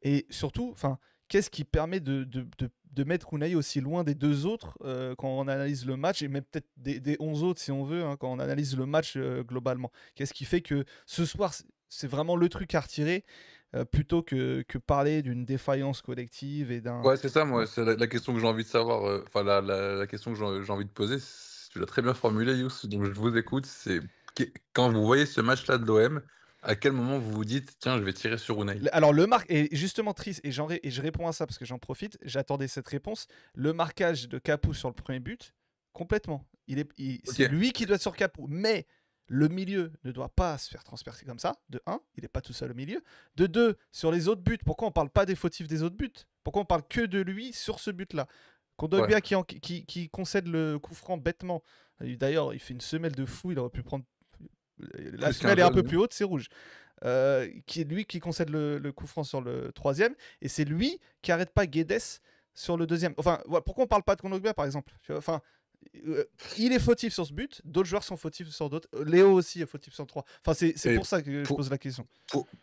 Et surtout, enfin, qu'est-ce qui permet de, de, de, mettre Unai aussi loin des deux autres euh, quand on analyse le match, et même peut-être des, des 11 autres si on veut, hein, quand on analyse le match euh, globalement Qu'est-ce qui fait que ce soir, c'est vraiment le truc à retirer euh, plutôt que, que parler d'une défaillance collective et d'un. Ouais, c'est ça, moi, c'est la, question que j'ai envie de savoir, enfin, la, question que j'ai envie de poser, tu l'as très bien formulé, Youss, donc je vous écoute, c'est quand vous voyez ce match-là de l'OM, à quel moment vous vous dites, tiens, je vais tirer sur Unai Alors, le marque est justement triste, et, et je réponds à ça parce que j'en profite, j'attendais cette réponse. Le marquage de Capou sur le premier but, complètement. Il est, C'est lui qui doit être sur Capou. Mais le milieu ne doit pas se faire transpercer comme ça, de un, il n'est pas tout seul au milieu. De deux, sur les autres buts, pourquoi on ne parle pas des fautifs des autres buts Pourquoi on parle que de lui sur ce but-là Kondogbia ouais. qui, qui, qui, concède le coup franc bêtement. D'ailleurs, il fait une semelle de fou, il aurait pu prendre la semelle est un peu plus haute, c'est rouge. Euh, qui est lui qui concède le, coup franc sur le troisième. Et c'est lui qui arrête pas Guedes sur le deuxième. Enfin, pourquoi on parle pas de Konogbia par exemple Enfin, euh, il est fautif sur ce but, d'autres joueurs sont fautifs sur d'autres. Euh, Léo aussi est fautif sur trois. Enfin, c'est pour ça que je pose la question.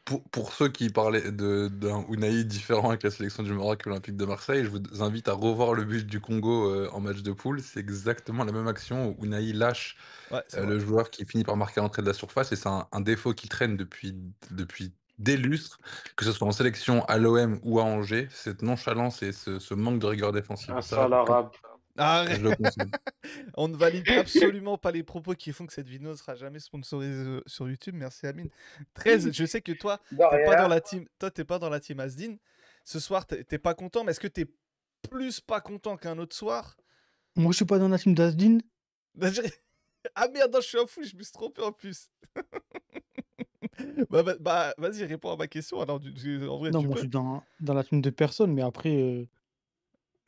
Pour, pour, ceux qui parlaient d'un Unai différent avec la sélection du Maroc olympique de Marseille, je vous invite à revoir le but du Congo euh, en match de poule. C'est exactement la même action où Unai lâche le joueur qui finit par marquer l'entrée de la surface et c'est un, défaut qui traîne depuis, depuis des lustres, que ce soit en sélection à l'OM ou à Angers, cette nonchalance et ce, manque de rigueur défensive. Un sale arabe. Arrête. On ne valide absolument pas les propos qui font que cette vidéo ne sera jamais sponsorisée euh, sur YouTube. Merci Amine. 13, je sais que toi, t'es pas dans la team. Toi, pas dans la team Asdin. Ce soir, tu t'es pas content, mais est-ce que tu t'es plus pas content qu'un autre soir Moi, je suis pas dans la team d'Asdin. ah merde, non, je suis un fou, je me suis trompé en plus. Bah, bah, bah, vas-y, réponds à ma question. Alors, non, moi, je suis dans, la team de personne, mais après. Euh,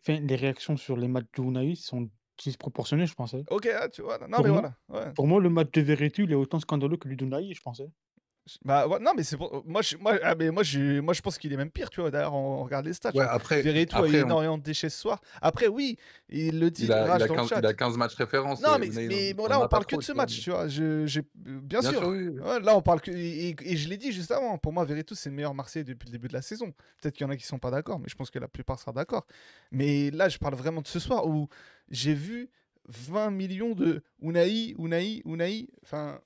les réactions sur les matchs de sont disproportionnées, je pensais. Ok, ah, tu vois. Non, pour mais moi, voilà. Pour moi, le match de vérité, il est autant scandaleux que lui d'Unai, je pensais. Bah, non, mais c'est moi, je, moi, ah, mais moi, je, moi, je pense qu'il est même pire, tu vois. D'ailleurs, on, regarde les stats. Ouais, après, après, a eu énormément déchets ce soir. Après, oui, il le dit. Il a, 15, matchs référence. Non, euh, mais, mais, bon, là, on, parle que de ce match, tu vois. Je, Bien, sûr. là, on parle que. Et, je l'ai dit juste avant, pour moi, Veretout, c'est le meilleur Marseille depuis le début de la saison. Peut-être qu'il y en a qui sont pas d'accord, mais je pense que la plupart seront d'accord. Mais là, je parle vraiment de ce soir où j'ai vu 20 millions de Unai, Unai, Unai. Enfin,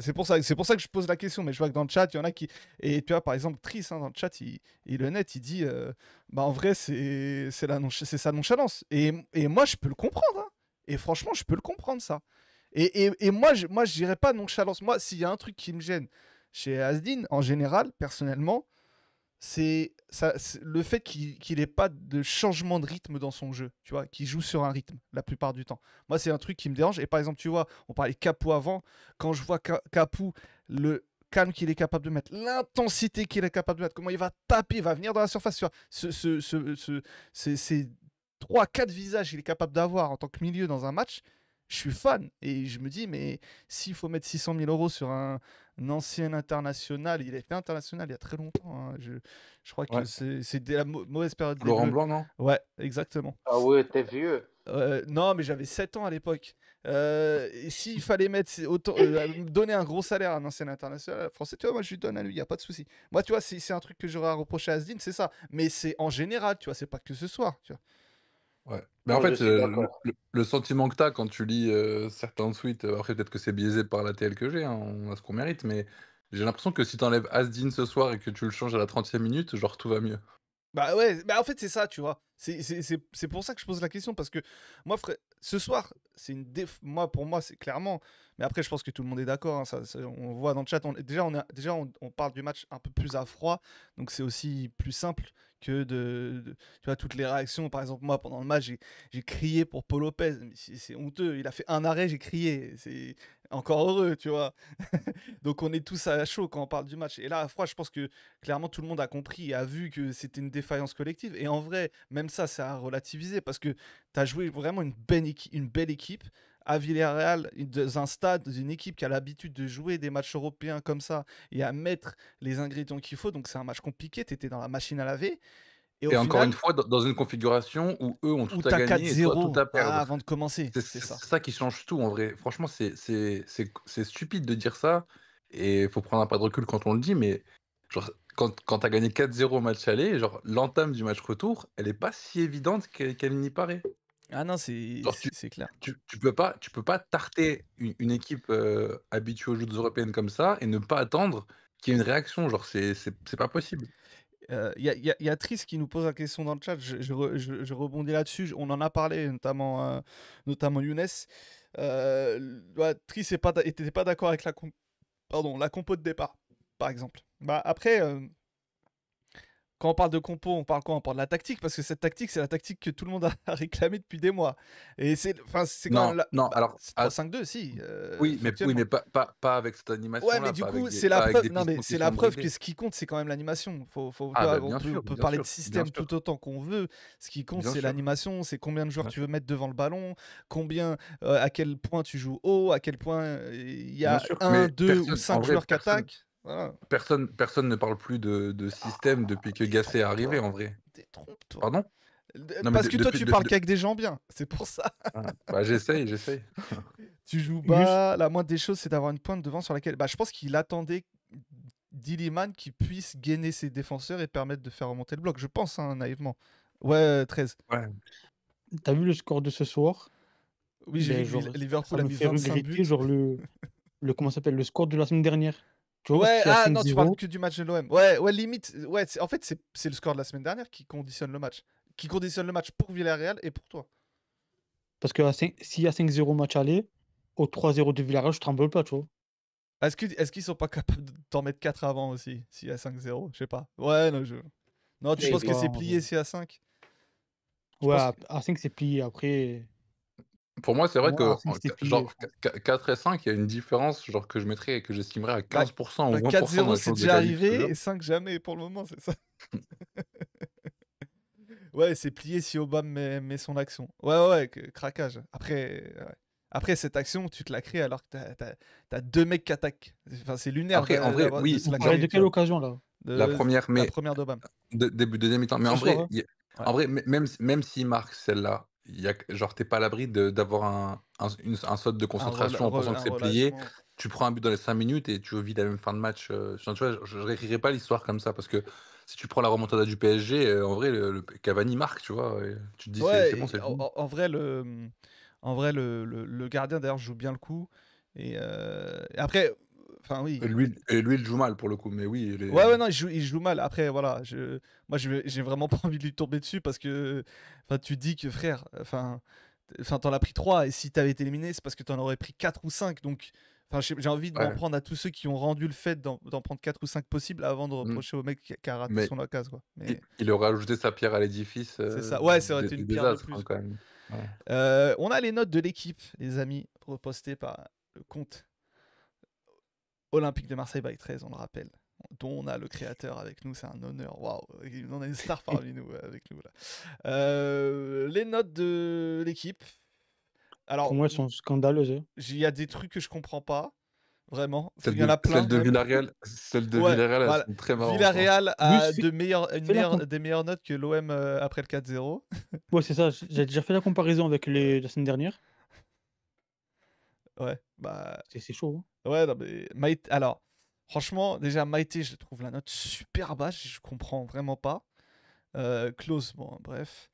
c'est pour ça, pour ça que je pose la question. Mais je vois que dans le chat, il y en a qui et tu vois par exemple Tris hein, dans le chat, il, il le net, il dit, euh, bah en vrai c'est c'est sa nonchalance. Et, moi je peux le comprendre. Hein. Et franchement, je peux le comprendre ça. Et, moi, je, moi, je dirais pas nonchalance. Moi, s'il y a un truc qui me gêne chez Asdin, en général, personnellement, c'est le fait qu'il n'ait pas de changement de rythme dans son jeu, tu vois, qu'il joue sur un rythme la plupart du temps. Moi, c'est un truc qui me dérange. Et par exemple, tu vois, on parlait capou avant. Quand je vois capou le calme qu'il est capable de mettre, l'intensité qu'il est capable de mettre, comment il va taper, il va venir dans la surface, tu vois, ce, ce, ces trois, quatre visages qu'il est capable d'avoir en tant que milieu dans un match, je suis fan. Et je me dis, mais s'il faut mettre 600 000 euros sur un, un ancien international. Il a été international il y a très longtemps. Hein. Je, je, crois que c'est la mauvaise période. Laurent Blanc, non Ouais, exactement. Ah ouais, t'es vieux. Euh, non, mais j'avais 7 ans à l'époque. Euh, S'il fallait mettre, autant, euh, donner un gros salaire à un ancien international euh, français, tu vois, moi je lui donne à lui, il n'y a pas de souci. Moi, tu vois, c'est un truc que j'aurais à reprocher à Asdin, c'est ça. Mais c'est en général, tu vois, c'est pas que ce soir. Tu vois. Ouais. Mais en fait, euh, le, sentiment que tu as quand tu lis euh, certains tweets, euh, après peut-être que c'est biaisé par la TL que j'ai, hein, on a ce qu'on mérite, mais j'ai l'impression que si tu enlèves Asdin ce soir et que tu le changes à la 30e minute, genre tout va mieux. Bah ouais, bah en fait c'est ça, tu vois. C'est pour ça que je pose la question, parce que moi, frère, ce soir, c'est une moi pour moi c'est clairement. Mais après, je pense que tout le monde est d'accord. Hein, ça, on voit dans le chat. Déjà, on, a... déjà on, parle du match un peu plus à froid, donc c'est aussi plus simple que de... tu vois toutes les réactions. Par exemple, moi pendant le match, j'ai crié pour Paul Lopez. C'est honteux. Il a fait un arrêt, j'ai crié. C'est encore heureux, tu vois. donc on est tous à chaud quand on parle du match. Et là, à froid, je pense que clairement tout le monde a compris et a vu que c'était une défaillance collective. Et en vrai, même ça, ça a relativisé parce que tu as joué vraiment une belle une belle équipe. À Villarreal, dans un stade, une équipe qui a l'habitude de jouer des matchs européens comme ça et à mettre les ingrédients qu'il faut. Donc c'est un match compliqué. Tu étais dans la machine à laver. Et, encore une fois, dans une configuration où eux ont tout à et toi, tout à perdre. Ah, avant de commencer, c'est ça. ça qui change tout en vrai. Franchement, c'est stupide de dire ça. Et il faut prendre un pas de recul quand on le dit, mais quand, quand tu as gagné 4-0 au match aller, genre l'entame du match retour, elle est pas si évidente qu'elle n'y paraît. Ah non, c'est clair. tu, tu peux pas, tu peux pas tarter une, équipe habituée aux jeux européennes comme ça et ne pas attendre qu'il y ait une réaction. Genre, c'est, pas possible. Il y, y, a Tris qui nous pose la question dans le chat. Je, je, je, rebondis là-dessus. On en a parlé, notamment, notamment Younes. Ouais, Tris n'était pas, d'accord avec la, Pardon, la compo de départ, par exemple. Bah, après, quand on parle de compo, on parle quoi On parle de la tactique, parce que cette tactique, c'est la tactique que tout le monde a réclamée depuis des mois. Et c'est, enfin, quand même la... non, alors, à... 5-2, ah, si. Euh, oui, mais, oui, mais pas, pas, avec cette animation. Ouais, mais du coup, c'est la preuve. c'est la preuve que ce qui compte, c'est quand même l'animation. Faut, faut... Ah, bah, on, peut, parler de système tout autant qu'on veut. Ce qui compte, c'est l'animation. C'est combien de joueurs tu veux mettre devant le ballon, combien, euh, à quel point tu joues haut, à quel point euh, il y a un, deux ou cinq joueurs qui attaquent. Personne, personne ne parle plus de, système ah, depuis que Gasset est arrivé, en vrai. Pardon Parce que toi, tu parles qu'avec des gens bien, c'est pour ça. Ah, bah, j'essaye, j'essaye. tu joues bas, la moindre des choses, c'est d'avoir une pointe devant sur laquelle. Bah, je pense qu'il attendait Diliman qui puisse gainer ses défenseurs et permettre de faire remonter le bloc, je pense, hein, naïvement. Ouais, 13. Euh, ouais. T'as vu le score de ce soir Oui, j'ai vu. Liverpool a Genre le, le, comment s'appelle, le score de la semaine dernière ouais, ah non, tu parles que du match de l'OM. Ouais, ouais, limite. Ouais, en fait, c'est le score de la semaine dernière qui conditionne le match. Qui conditionne le match pour Villarreal et pour toi. Parce que s'il y a 5-0 match aller, au 3-0 de Villarreal, je tremble pas, tu vois. Est-ce qu'ils est sont pas capables de mettre 4 avant aussi, s'il y a 5-0 Je sais pas. Ouais, non, je... non tu penses que c'est plié s'il y a 5 Ouais, à 5, c'est plié. Après, pour moi, c'est vrai que genre, 4 et 5, il y a une différence genre, que je mettrais et que j'estimerais à 15% bah, bah, ou 20%. 4-0, c'est déjà arrivé et 5 jamais pour le moment, c'est ça Ouais, c'est plié si Obama met, son action. Ouais, ouais, craquage. Après, Après, cette action, tu te la crées alors que t'as as, deux mecs qui attaquent. Enfin, c'est lunaire. Après, en vrai, oui. De, de quelle occasion, là La première, mais... première d'Obama. De, début, deuxième mi-temps. Mais en vrai, hein en vrai, même, même s'il marque celle-là, y a, genre, t'es pas à l'abri d'avoir un, un, saut de concentration en pensant que c'est plié. Tu prends un but dans les 5 minutes et tu vis la même fin de match. Euh, je, ne réécrirai pas l'histoire comme ça parce que si tu prends la remontada du PSG, euh, en vrai, le, Cavani marque, tu vois. tu te dis, c'est bon, c'est en, vrai, le, en vrai, le, gardien, d'ailleurs, joue bien le coup. Et euh, après, et lui, et lui, il joue mal pour le coup, mais oui. Il est... Ouais, ouais, non, il joue, mal. Après, voilà, je, moi, j'ai vraiment pas envie de lui tomber dessus parce que tu dis que frère, enfin, enfin t'en as pris 3 et si t'avais été éliminé, c'est parce que t'en aurais pris 4 ou 5. Donc, enfin, j'ai envie de m'en prendre à tous ceux qui ont rendu le fait d'en prendre 4 ou 5 possibles avant de mm. reprocher au mec qui, a raté son occasion. Quoi. Il, aurait ajouté sa pierre à l'édifice. c'est ça, euh, ouais, ça aurait été une pierre de hein, plus. Quand même. Euh, on a les notes de l'équipe, les amis, repostées par le compte Olympique de Marseille by 13, on le rappelle, dont on a le créateur avec nous, c'est un honneur. Waouh, on a une star parmi nous, euh, avec nous euh, les notes de l'équipe. Alors, Pour moi, elles sont scandaleuses. Hein. Il y a des trucs que je comprends pas. Vraiment, celle il y en a plein. Celle de Villarreal, celle de Villarreal, très marrant. Hein. Villarreal a de meilleures, des meilleures notes que l'OM euh, après le 4-0. ouais, c'est ça. J'ai déjà fait la comparaison avec les... la semaine dernière. Ouais, bah. C'est chaud. Hein. Ouais, non, mais alors, franchement, déjà, Maïté, je trouve la note super basse, je comprends vraiment pas. close, euh, bon, bref.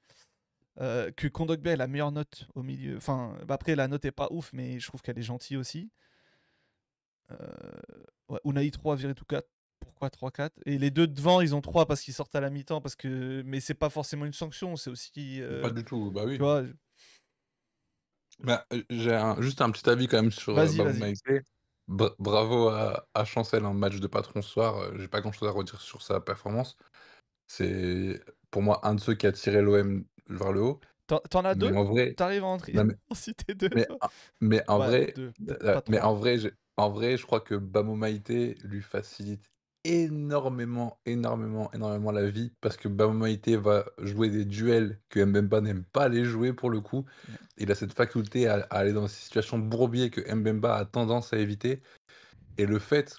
Euh, que Kondogbia ait la meilleure note au milieu. Enfin, après, la note est pas ouf, mais je trouve qu'elle est gentille aussi. Euh, ouais, Unai 3, 4. Pourquoi 3-4 Et les deux devant, ils ont 3 parce qu'ils sortent à la mi-temps. parce que Mais c'est pas forcément une sanction, c'est aussi. pas euh, du tout, bah oui. Tu vois, bah, euh, j'ai juste un petit avis quand même sur euh, Bamou Bravo à, à, Chancel, un match de patron ce soir. Euh, j'ai pas grand chose à redire sur sa performance. C'est pour moi un de ceux qui a tiré l'OM vers le haut. T'en as deux T'arrives à en citer deux Mais, en vrai, mais en vrai, en vrai, je crois que Bamo Maïté lui facilite énormément, énormément, énormément la vie parce que Bamaïté va jouer des duels que Mbemba n'aime pas les jouer pour le coup. Il a cette faculté à, aller dans ces situations bourbier que Mbemba a tendance à éviter. Et le fait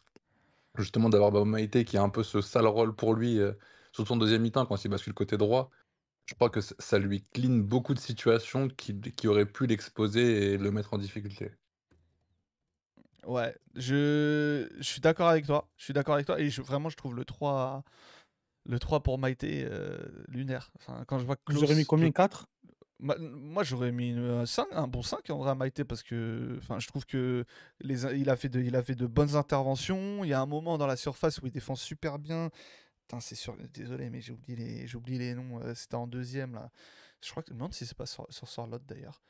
justement d'avoir Bamaïté qui a un peu ce sale rôle pour lui euh, surtout sur son deuxième mi-temps quand il bascule côté droit, je crois que ça lui clean beaucoup de situations qui, qui auraient pu l'exposer et le mettre en difficulté. Ouais, je, je suis d'accord avec toi. Je suis d'accord avec toi. Et vraiment, je trouve le 3, le 3 pour Maïté euh, lunaire. Enfin, quand je vois que Vous mis combien 4 Moi, j'aurais mis un bon 5 en vrai Maïté parce que enfin, je trouve que les, il, a fait de, il a fait de bonnes interventions. Il y a un moment dans la surface où il défend super bien. c'est sûr. Désolé, mais j'ai oublié les, les noms. Euh, c'était en deuxième là. Je crois que le me demande si c'est pas sur, sur d'ailleurs.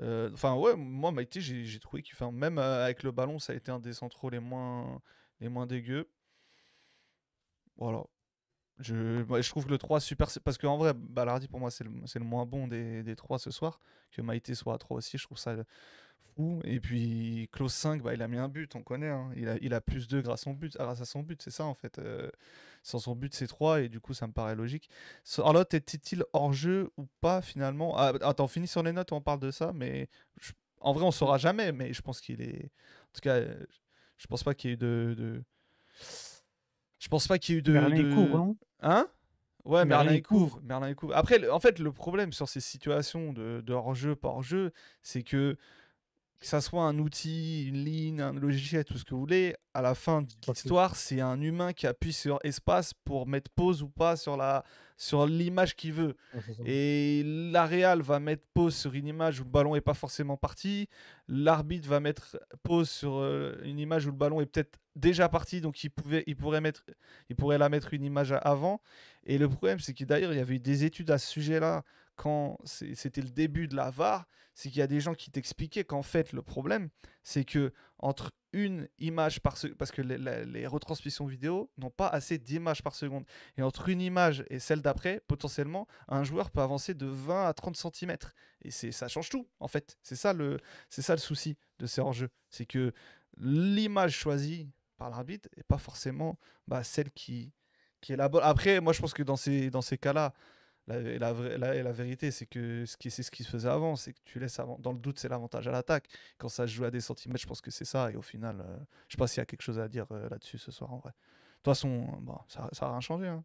Euh, enfin, ouais, moi, Maïté, j'ai trouvé qu'il. Même euh, avec le ballon, ça a été un des centraux les moins, les moins dégueux. Voilà. Je, je trouve que le 3 super. Parce qu'en vrai, Ballardi, pour moi, c'est le, le, moins bon des, des 3 ce soir. Que Maïté soit à 3 aussi, je trouve ça. Et puis, Klaus 5, bah, il a mis un but, on connaît. Hein. Il, a, il a plus 2 grâce, son but, ah, grâce à son but, c'est ça en fait. Euh, sans son but, c'est 3, et du coup, ça me paraît logique. Arlotte était-il hors jeu ou pas finalement ah, Attends, finis sur les notes, on parle de ça, mais en vrai, on saura jamais, mais je pense qu'il est. En tout cas, euh, je pense pas qu'il y ait eu de... Je pense pas qu'il y ait eu de. Merlin de... Hein Ouais, Merlin, Merlin couvre. couvre. Après, en fait, le problème sur ces situations de, de hors-jeu, pas hors-jeu, c'est que que ça soit un outil, une ligne, un logiciel, tout ce que vous voulez, à la fin de l'histoire, c'est un humain qui appuie sur espace pour mettre pause ou pas sur la sur l'image qu'il veut. Et la va mettre pause sur une image où le ballon est pas forcément parti, l'arbitre va mettre pause sur euh, une image où le ballon est peut-être déjà parti, donc il pouvait, il pourrait mettre, il pourrait la mettre une image avant. Et le problème, c'est que d'ailleurs, il y avait eu des études à ce sujet-là quand c'était le début de la VAR, c'est qu'il y a des gens qui t'expliquaient qu'en fait, le problème, c'est que entre une image par seconde, parce que les, retransmissions vidéo n'ont pas assez d'images par seconde, et entre une image et celle d'après, potentiellement, un joueur peut avancer de 20 à 30 cm. Et ça change tout, en fait. C'est ça, le, ça le souci de ces enjeux. C'est que l'image choisie par l'arbitre n'est pas forcément bah, celle qui, qui est la bonne. Après, moi, je pense que dans ces, dans ces cas-là, la, la, la, la vérité, c'est que ce qui, c'est ce qui se faisait avant, c'est que tu laisses avant. Dans le doute, c'est l'avantage à l'attaque. Quand ça se joue à des centimètres, je pense que c'est ça. Et au final, je euh, je sais pas s'il y a quelque chose à dire euh, là-dessus ce soir en vrai. De toute façon, euh, bon, ça n'a rien changé. Hein.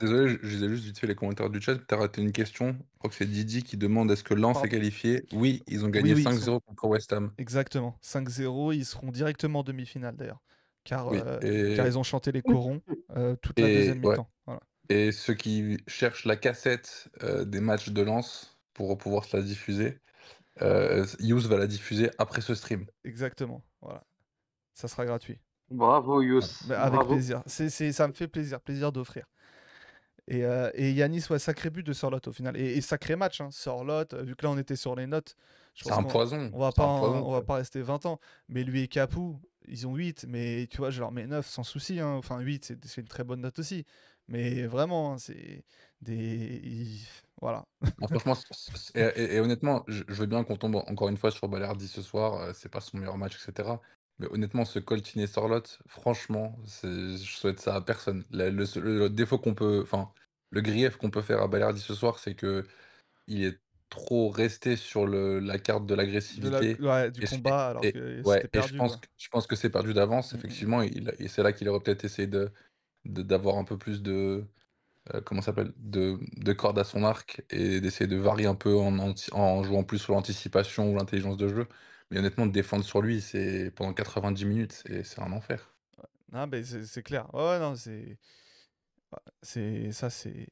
Désolé, je ai juste vite fait les commentaires du chat. Tu as raté une question. Je crois que c'est Didi qui demande est-ce que Lens est qualifié Oui, ils ont gagné 5-0 contre West Ham. Exactement. 5-0, ils seront directement en demi-finale d'ailleurs. Euh, car, ils ont chanté les corons euh, toute la deuxième mi-temps. Et ceux qui cherchent la cassette euh, des matchs de lance pour pouvoir se la diffuser, Yous va la diffuser après ce stream. Exactement, voilà. Ça sera gratuit. Bravo Yous. Ah, avec plaisir. ça me fait plaisir, plaisir d'offrir. Et, et, ouais, sacré but de Sorlot au final. Et, sacré match, hein, Sorlot, vu que là on était sur les notes. C'est un poison. On va, pas va pas rester 20 ans. Mais lui et Capou, ils ont 8, mais tu vois, je leur mets 9 sans souci. Hein. Enfin, 8, c'est une très bonne note aussi. Mais vraiment, hein, c'est des. Voilà. franchement, et, honnêtement, je, veux bien qu'on tombe encore une fois sur Ballardi ce soir, euh, c'est pas son meilleur match, etc. Mais honnêtement, ce et sorlotte, franchement, je souhaite ça à personne. Le, défaut qu'on peut. Enfin, le grief qu'on peut faire à Ballardi ce soir, c'est que il est trop rester sur le, la carte de l'agressivité. du et combat, je, pense, que c'est perdu d'avance, mmh, mmh. effectivement, et, c'est là qu'il aurait peut-être essayé d'avoir de, d'avoir un peu plus de, euh, comment s'appelle de, de à son arc et d'essayer de varier un peu en, en, jouant plus sur l'anticipation ou l'intelligence de jeu. Mais honnêtement, défendre sur lui c'est pendant 90 minutes, c'est un enfer. c'est clair. Ouais, non, c'est. C'est ça, c'est.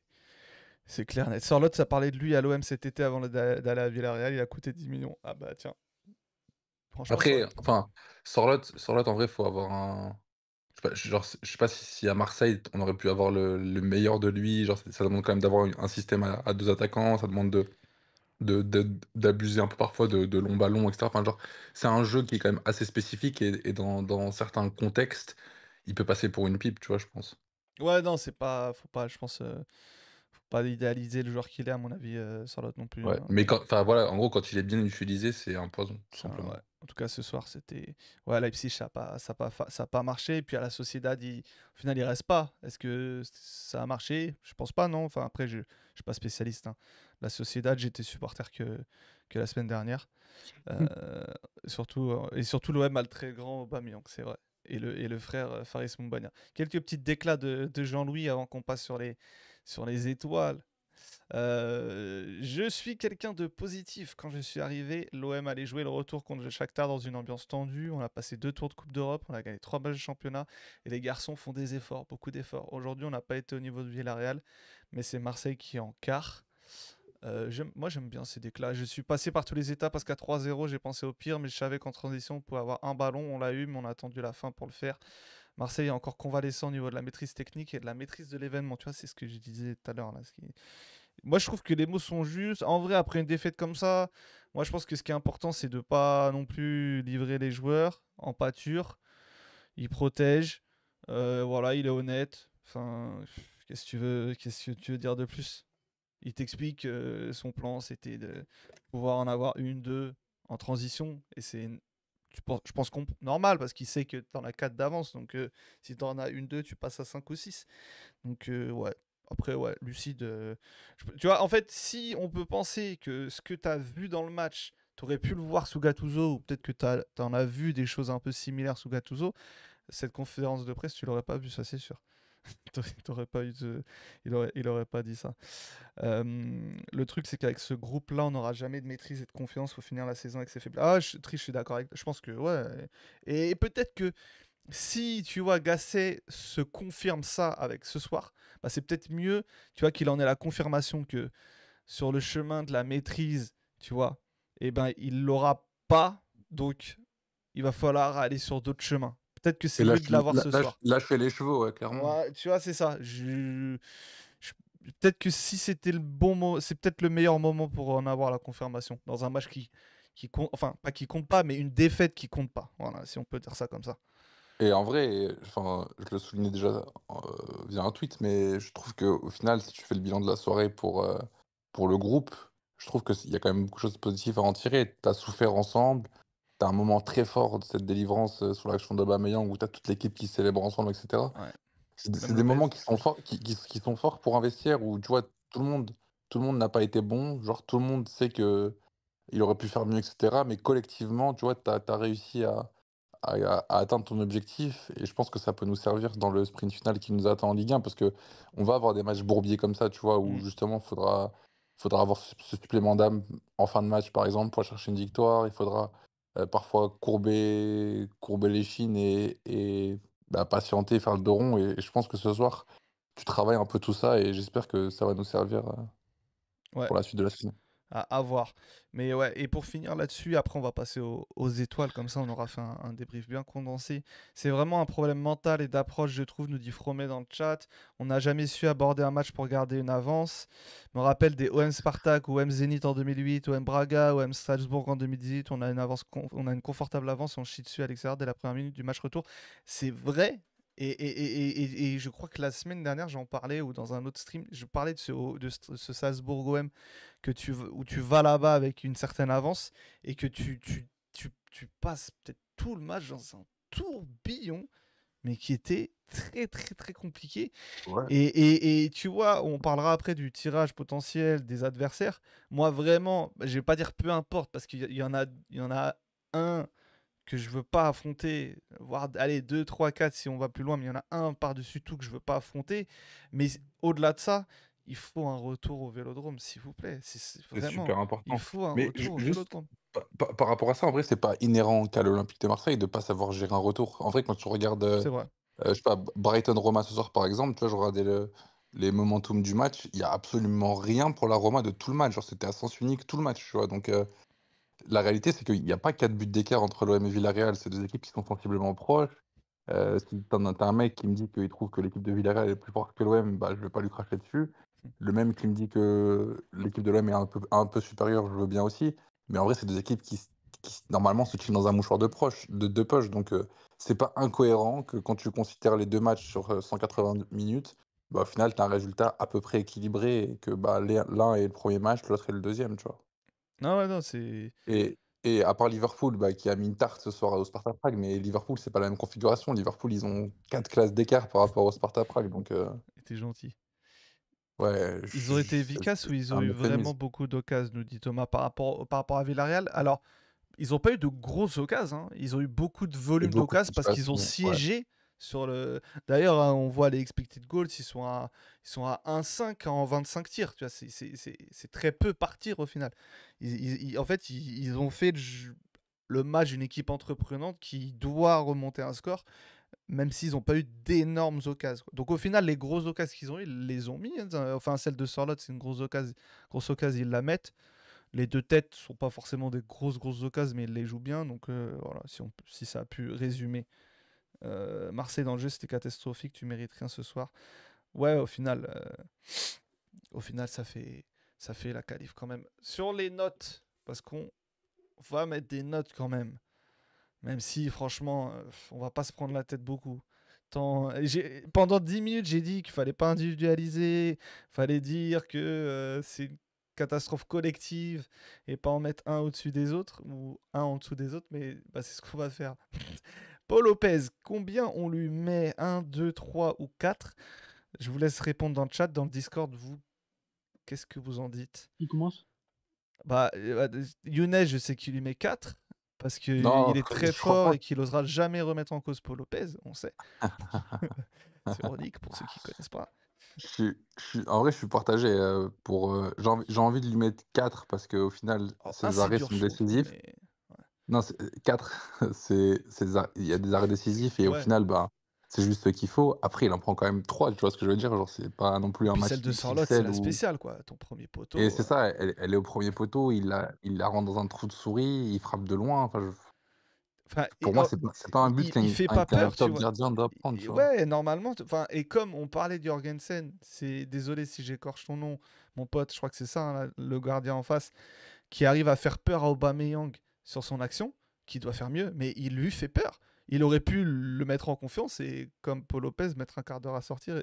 C'est clair. Net. Sorlotte, ça parlait de lui à l'OM cet été avant d'aller à Villarreal. Il a coûté 10 millions. Ah bah tiens. Après, enfin, Sorlotte, en vrai, il faut avoir un. Je sais pas, sais pas si, à Marseille, on aurait pu avoir le, meilleur de lui. Genre, ça demande quand même d'avoir un système à, deux attaquants. Ça demande de d'abuser un peu parfois de, longs ballons, etc. c'est un jeu qui est quand même assez spécifique et, dans, certains contextes, il peut passer pour une pipe, tu vois, je pense. Ouais, non, c'est pas, faut pas, je pense. Euh, pas idéaliser le joueur qu'il est, à mon avis, sur euh, l'autre non plus. Hein. Mais enfin voilà, en gros, quand il est bien utilisé, c'est un poison, tout ah simplement. En tout cas, ce soir, c'était. Ouais, Leipzig, ça n'a pas, ça pas, ça pas marché. Et puis à la Sociedad, il... au final, il reste pas. Est-ce que ça a marché Je pense pas, non. Enfin, après, je ne suis pas spécialiste. Hein. La Sociedad, j'étais supporter que, que la semaine dernière. Euh, surtout, euh, et surtout, l'OM a le très grand Aubameyang, c'est vrai. Et le, et le frère Faris Moumbania. Quelques petits déclats de, de Jean-Louis avant qu'on passe sur les, sur les étoiles. Euh, je suis quelqu'un de positif. Quand je suis arrivé, l'OM allait jouer le retour contre le Shakhtar dans une ambiance tendue. On a passé deux tours de Coupe d'Europe, on a gagné trois matchs de championnat et les garçons font des efforts, beaucoup d'efforts. Aujourd'hui, on n'a pas été au niveau de Villarreal, mais c'est Marseille qui est en quart. Euh, moi, j'aime bien ces déclats. Je suis passé par tous les états parce qu'à 3-0, j'ai pensé au pire, mais je savais qu'en transition, on pouvait avoir un ballon. On l'a eu, mais on a attendu la fin pour le faire. Marseille est encore convalescent au niveau de la maîtrise technique et de la maîtrise de l'événement. Tu vois, c'est ce que je disais tout à l'heure. Là, qui... Moi, je trouve que les mots sont justes. En vrai, après une défaite comme ça, moi, je pense que ce qui est important, c'est de pas non plus livrer les joueurs en pâture. Il protège. Euh, voilà, il est honnête. Enfin, qu'est-ce que tu veux, qu'est-ce que tu veux dire de plus Il t'explique euh, son plan, c'était de pouvoir en avoir une, deux en transition, et c'est je pense qu'on normal parce qu'il sait que tu en as 4 d'avance. Donc si tu en as une, deux, tu passes à 5 ou 6. Donc ouais. Après, ouais, lucide. tu vois, en fait, si on peut penser que ce que tu as vu dans le match, tu aurais pu le voir sous Gattuso, ou peut-être que tu en as vu des choses un peu similaires sous Gattuso, cette conférence de presse, tu l'aurais pas vu, ça c'est sûr. pas il, aurait, pas dit ça. Euh, le truc, c'est qu'avec ce groupe-là, on n'aura jamais de maîtrise et de confiance. pour finir la saison avec ses faibles Ah, je, Trish, je suis d'accord avec. Je pense que ouais. Et peut-être que si tu vois Gasset se confirme ça avec ce soir, bah, c'est peut-être mieux. Tu vois qu'il en ait la confirmation que sur le chemin de la maîtrise, tu vois, eh ben il l'aura pas. Donc il va falloir aller sur d'autres chemins. Peut-être que c'est mieux de l'avoir ce soir. Lâcher les chevaux, clairement. tu vois, c'est ça. Peut-être que si c'était le bon moment, c'est peut-être le meilleur moment pour en avoir la confirmation dans un match qui, qui compte, enfin pas qui compte pas, mais une défaite qui compte pas. Voilà, si on peut dire ça comme ça. Et en vrai, enfin, je le soulignais déjà euh, via un tweet, mais je trouve que au final, si tu fais le bilan de la soirée pour euh, pour le groupe, je trouve qu'il y a quand même beaucoup de choses positives à en tirer. Tu as souffert ensemble un moment très fort de cette délivrance euh, sur l'action Bamayang où tu as toute l'équipe qui célèbre ensemble, etc. C'est des moments qui sont, forts, qui, sont forts pour investir où tu vois, tout le monde tout le monde n'a pas été bon. Genre, tout le monde sait que il aurait pu faire mieux, etc. Mais collectivement, tu vois, tu as, réussi à, atteindre ton objectif. Et je pense que ça peut nous servir dans le sprint final qui nous attend en Ligue 1 parce que on va avoir des matchs bourbiers comme ça, tu vois, où mmh. justement, il faudra, faudra avoir ce supplément d'âme en fin de match, par exemple, pour chercher une victoire. Il faudra euh, parfois courber, courber les chines et, et bah, patienter, faire le dos rond. Et, je pense que ce soir, tu travailles un peu tout ça et j'espère que ça va nous servir euh, pour la suite de la saison à, Mais ouais, et pour finir là-dessus, après on va passer aux, étoiles, comme ça on aura fait un, débrief bien condensé. C'est vraiment un problème mental et d'approche, je trouve, nous dit Fromet dans le chat. On n'a jamais su aborder un match pour garder une avance. me rappelle des OM Spartak, OM Zénith en 2008, OM Braga, OM strasbourg en 2018. On a une, avance, on a une confortable avance, on chie dessus à l'extérieur dès la première minute du match retour. C'est vrai, et, et, et, et, je crois que la semaine dernière, j'en parlais, ou dans un autre stream, je parlais de ce, de ce Salzbourg OM que tu, où tu vas là-bas avec une certaine avance et que tu, tu, tu, tu passes peut-être tout le match dans un tourbillon, mais qui était très, très, très compliqué. Et, tu vois, on parlera après du tirage potentiel des adversaires. Moi, vraiment, je vais pas dire peu importe, parce qu'il y, en a, il y en a un que je veux pas affronter, voire allez, 2, 3, 4 si on va plus loin, mais il y en a un par-dessus tout que je veux pas affronter. Mais au-delà de ça, il faut un retour au vélodrome, s'il vous plaît. C'est super important. Il faut un mais retour au vélodrome. Par, rapport à ça, en vrai, c'est pas inhérent qu'à l'Olympique de Marseille de pas savoir gérer un retour. En vrai, quand tu regardes euh, euh, je sais pas, Brighton-Roma ce soir, par exemple, tu vois, je regardais le, les momentum du match, il y a absolument rien pour la Roma de tout le match. Genre, c'était à sens unique tout le match, tu vois. Donc, euh, la réalité, c'est qu'il n'y a pas quatre buts d'écart entre l'OM et Villarreal. C'est deux équipes qui sont sensiblement proches. Euh, tu as un mec qui me dit qu'il trouve que l'équipe de Villarreal est plus forte que l'OM, bah, je vais pas lui cracher dessus. Le même qui me dit que l'équipe de l'OM est un peu, un peu supérieure, je veux bien aussi. Mais en vrai, c'est deux équipes qui, qui normalement se tiennent dans un mouchoir de, proche, de, poche. Donc, euh, c'est pas incohérent que quand tu considères les deux matchs sur 180 euh, minutes, bah, au final, tu as un résultat à peu près équilibré et que bah, l'un est le premier match, l'autre est le deuxième. Tu vois. Non, c'est. Et, et à part Liverpool, bah, qui a mis une tarte ce soir au Sparta Prague, mais Liverpool, c'est pas la même configuration. Liverpool, ils ont 4 classes d'écart par rapport au Sparta Prague. Donc, euh... gentil. Ouais, ils ont été efficaces ou ils ont eu vraiment beaucoup d'occasions, nous dit Thomas, par rapport, par rapport à Villarreal Alors, ils n'ont pas eu de grosses occasions. Hein. Ils ont eu beaucoup de volume d'occasions parce qu'ils ont siégé. Sur le... D'ailleurs, hein, on voit les expected goals, ils sont à, ils sont à 1,5 en 25 tirs. Tu vois, c'est, très peu par tir au final. Ils, en fait, ils, ont fait le match d'une équipe entreprenante qui doit remonter un score, même s'ils n'ont pas eu d'énormes occasions. Donc au final, les grosses occasions qu'ils ont eues, ils les ont mis. Hein, hein, enfin, celle de Sorlotte, c'est une grosse occasion, grosse occasion, ils la mettent. Les deux têtes sont pas forcément des grosses grosses occasions, mais ils les jouent bien. Donc euh, voilà, si, on, si ça a pu résumer euh, Marseille dans le jeu, c'était catastrophique, tu mérites rien ce soir. Ouais, au final, euh, au final, ça fait, ça fait la qualif quand même. Sur les notes, parce qu'on va mettre des notes quand même. Même si, franchement, euh, on va pas se prendre la tête beaucoup. Tant... Pendant 10 minutes, j'ai dit qu'il fallait pas individualiser, fallait dire que c'est une catastrophe collective et pas en mettre un au-dessus des autres ou un en dessous des autres, mais bah, c'est ce qu'on va faire. Paul Lopez, combien on lui met 1, 2, 3 ou 4 Je vous laisse répondre dans le chat, dans le Discord, vous, qu'est-ce que vous en dites Il commence bah, euh, bah euh, Younes, je sais qu'il lui met 4 parce qu'il est très fort et qu'il osera jamais remettre en cause Paul Lopez, on sait. C'est ironique pour ceux qui ne connaissent pas. en vrai, je suis partagé. Euh, pour, j'ai, envie, de lui mettre 4 parce qu'au final, ça ses arrêts sont décisifs. Non, 4, c'est, euh, il y a des arrêts décisifs et au final, bah, c'est juste ce qu'il faut. Après, il en prend quand même 3, tu vois ce que je veux dire Genre, c'est pas non plus un Puis Celle de Sorlot, c'est la spéciale, quoi, ton premier poteau. Et euh c'est ça, elle, est au premier poteau, il la, il la rend dans un trou de souris, il frappe de loin. Enfin, pour moi, oh, c'est pas, un but qu'un fait pas top gardien doit prendre. ouais, normalement. et comme on parlait d'Jorgensen, c'est désolé si j'écorche ton nom, mon pote, je crois que c'est ça, hein, le gardien en face, qui arrive à faire peur à Aubameyang sur son action, qui doit faire mieux, mais il lui fait peur. Il aurait pu le mettre en confiance et, comme Paul Lopez, mettre un quart d'heure à sortir.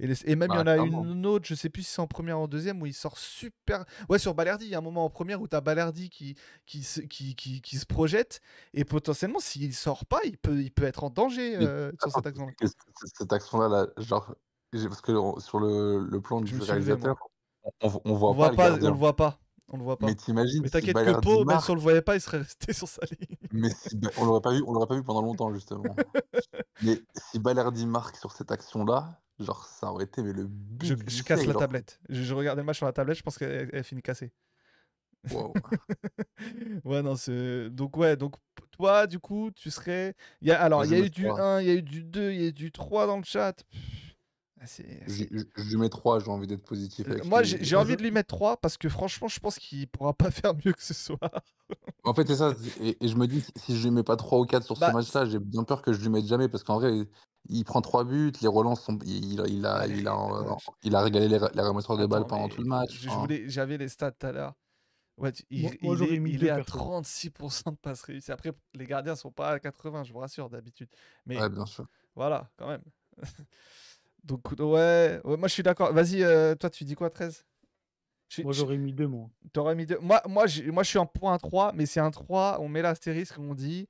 Et, et, même, il y bah, en a une autre, je sais plus si c'est en première ou en deuxième, où il sort super. Ouais, sur Balerdi, il y a un moment en première où tu as Balerdi qui, qui, se, qui, qui, se projette. Et potentiellement, s'il sort pas, il peut, il peut être en danger euh, sur cette action-là. Cette action-là, genre, parce que sur le, plan du réalisateur, on, voit pas. on le voit pas. On le voit pas. Mais t'imagines. Mais t'inquiète si que Poe, même si on le voyait pas, il serait resté sur sa ligne. Mais on l'aurait pas vu, on l'aurait pas vu pendant longtemps justement. mais si Balerdi marque sur cette action-là, genre ça aurait été le. But je, casse la tablette. Je, regarde regardais le match sur la tablette, je pense qu'elle finit cassée. Wow. ouais c'est donc ouais donc toi du coup tu serais y a alors il y a eu du 1 il y a eu du 2 il y a eu du 3 dans le chat ah, ah, je, lui mets 3, j'ai envie d'être positif. Euh, moi, j'ai envie de lui mettre 3 parce que franchement, je pense qu'il pourra pas faire mieux que ce soir. en fait, c'est ça. Et, je me dis, si je lui mets pas 3 ou 4 sur ce bah, match-là, j'ai bien peur que je lui mette jamais parce qu'en vrai, il prend 3 buts, les relances sont. Il, a, il, a, régalé les, remettre de balles pendant tout le match. J'avais les stats tout à l'heure. il, est, à 36% de passes réussies. Après, les gardiens sont pas à 80, je vous rassure, d'habitude. Mais bien sûr. voilà, quand même. Donc, ouais, moi je suis d'accord. Vas-y, euh, toi, tu dis quoi, 13 Moi, j'aurais mis deux, moi. mis Moi, moi, moi, je suis en point 3, mais c'est un 3. On met l'astérisque, on dit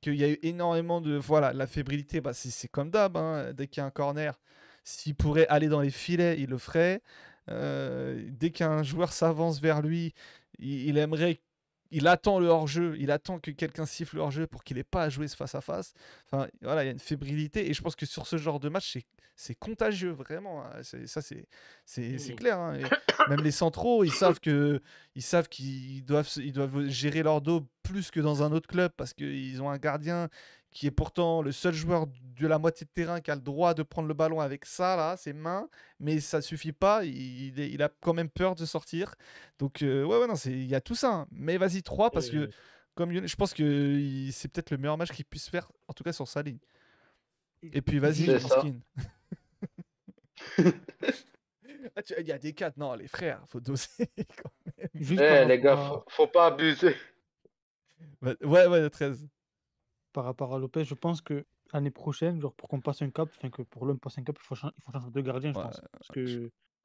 qu'il y a eu énormément de. Voilà, la fébrilité, bah, c'est comme d'hab. Hein. dès qu'il y a un corner, s'il pourrait aller dans les filets, il le ferait. Euh, dès qu'un joueur s'avance vers lui, il aimerait il attend le hors-jeu, il attend que quelqu'un siffle le hors-jeu pour qu'il n'ait pas à jouer ce face-à-face. Enfin, voilà, il y a une fébrilité. Et je pense que sur ce genre de match, c'est contagieux, vraiment. Hein. Ça, c'est clair. Hein. Même les centraux, ils savent que ils qu'ils doivent, ils doivent gérer leur dos plus que dans un autre club parce qu'ils ont un gardien qui est pourtant le seul joueur de la moitié de terrain qui a le droit de prendre le ballon avec ça, là, ses mains, mais ça suffit pas, il, il a quand même peur de sortir. Donc, euh, ouais, ouais, non, il y a tout ça. Hein. Mais vas-y, 3, parce que comme je pense que c'est peut-être le meilleur match qu'il puisse faire, en tout cas sur sa ligne. Et puis, vas-y, ah, Il y a des 4, non, les frères, faut doser eh, les gars, faut, faut pas abuser. Bah, ouais, ouais, 13 par rapport à Lopez. Je pense que l'année prochaine, genre pour qu'on passe un cap, enfin que pour l'homme passe un cap, il faut, changer, il faut changer de gardien, je pense. que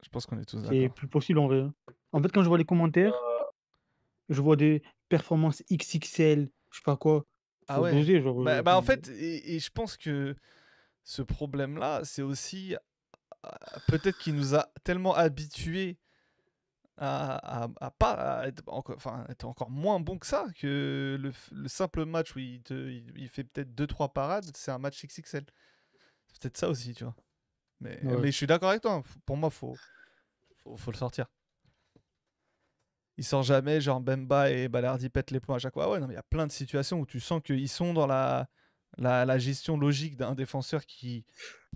je, pense qu'on est tous d'accord. C'est plus possible en vrai. Hein. En fait, quand je vois les commentaires, je vois des performances XXL, je sais pas quoi. Ah ouais. Bah, euh, bah, en fait, et, je pense que ce problème-là, c'est aussi ah, peut-être qu'il nous a tellement habitués à, pas être, encore, enfin, encore moins bon que ça, que le, simple match où il, fait peut-être 2-3 parades, c'est un match XXL. C'est peut-être ça aussi, tu vois. Mais, mais je suis d'accord avec toi, hein. pour moi, faut, faut, le sortir. Il sort jamais, genre Bemba et Balardi pètent les plombs à chaque fois. Ah ouais, non, mais il y a plein de situations où tu sens qu'ils sont dans la, la, la gestion logique d'un défenseur qui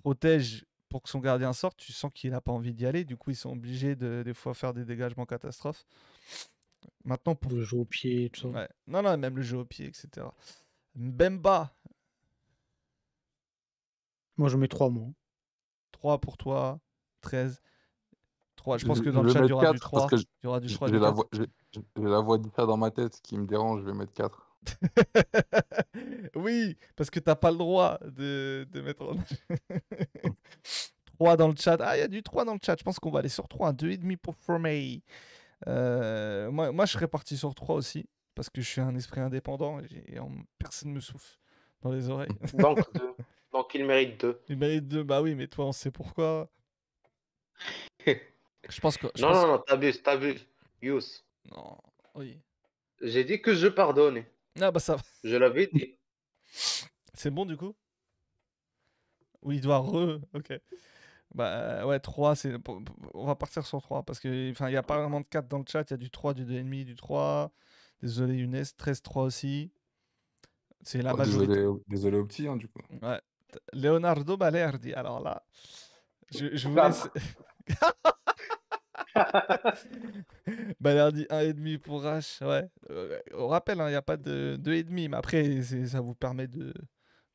protège pour que son gardien sorte, tu sens qu'il n'a pas envie d'y aller. Du coup, ils sont obligés de des fois faire des dégagements catastrophes. Maintenant, pour... Le jeu au pied, Non, non, même le jeu au pied, etc. Mbemba. Moi, je mets 3 mots. 3 pour toi, 13. 3. Je pense que dans le, chat, il y aura du 3. J'ai la, voix, dit ça dans ma tête qui me dérange, je vais mettre 4. oui, parce que t'as pas le droit de, mettre 3 dans le chat. Ah, il y a du 3 dans le chat. Je pense qu'on va aller sur 3. 2,5 pour Formay. Euh, moi, moi, je serais parti sur 3 aussi. Parce que je suis un esprit indépendant et, personne ne me souffle dans les oreilles. Donc, Donc il mérite 2. Il mérite 2. Bah oui, mais toi, on sait pourquoi. je pense que. non, non, non, t'abuses, t'abuses. Yous. Non, oui. J'ai dit que je pardonne. Bah, ça Je l'avais dit. C'est bon du coup Oui il doit re. Ok. Bah euh, ouais, 3, c'est... on va partir sur 3 parce qu'il n'y a pas vraiment de 4 dans le chat. Il y a du 3, du 2,5, du 3. Désolé Younes, 13-3 aussi. C'est la base oh, Désolé, au petit, hein, du coup. Ouais. Leonardo dit, alors là. Je, je bah. vous laisse. Balardi 1,5 pour Rache. Ouais. Euh, on rappelle, il hein, n'y a pas de 2,5, mais après, ça vous permet de,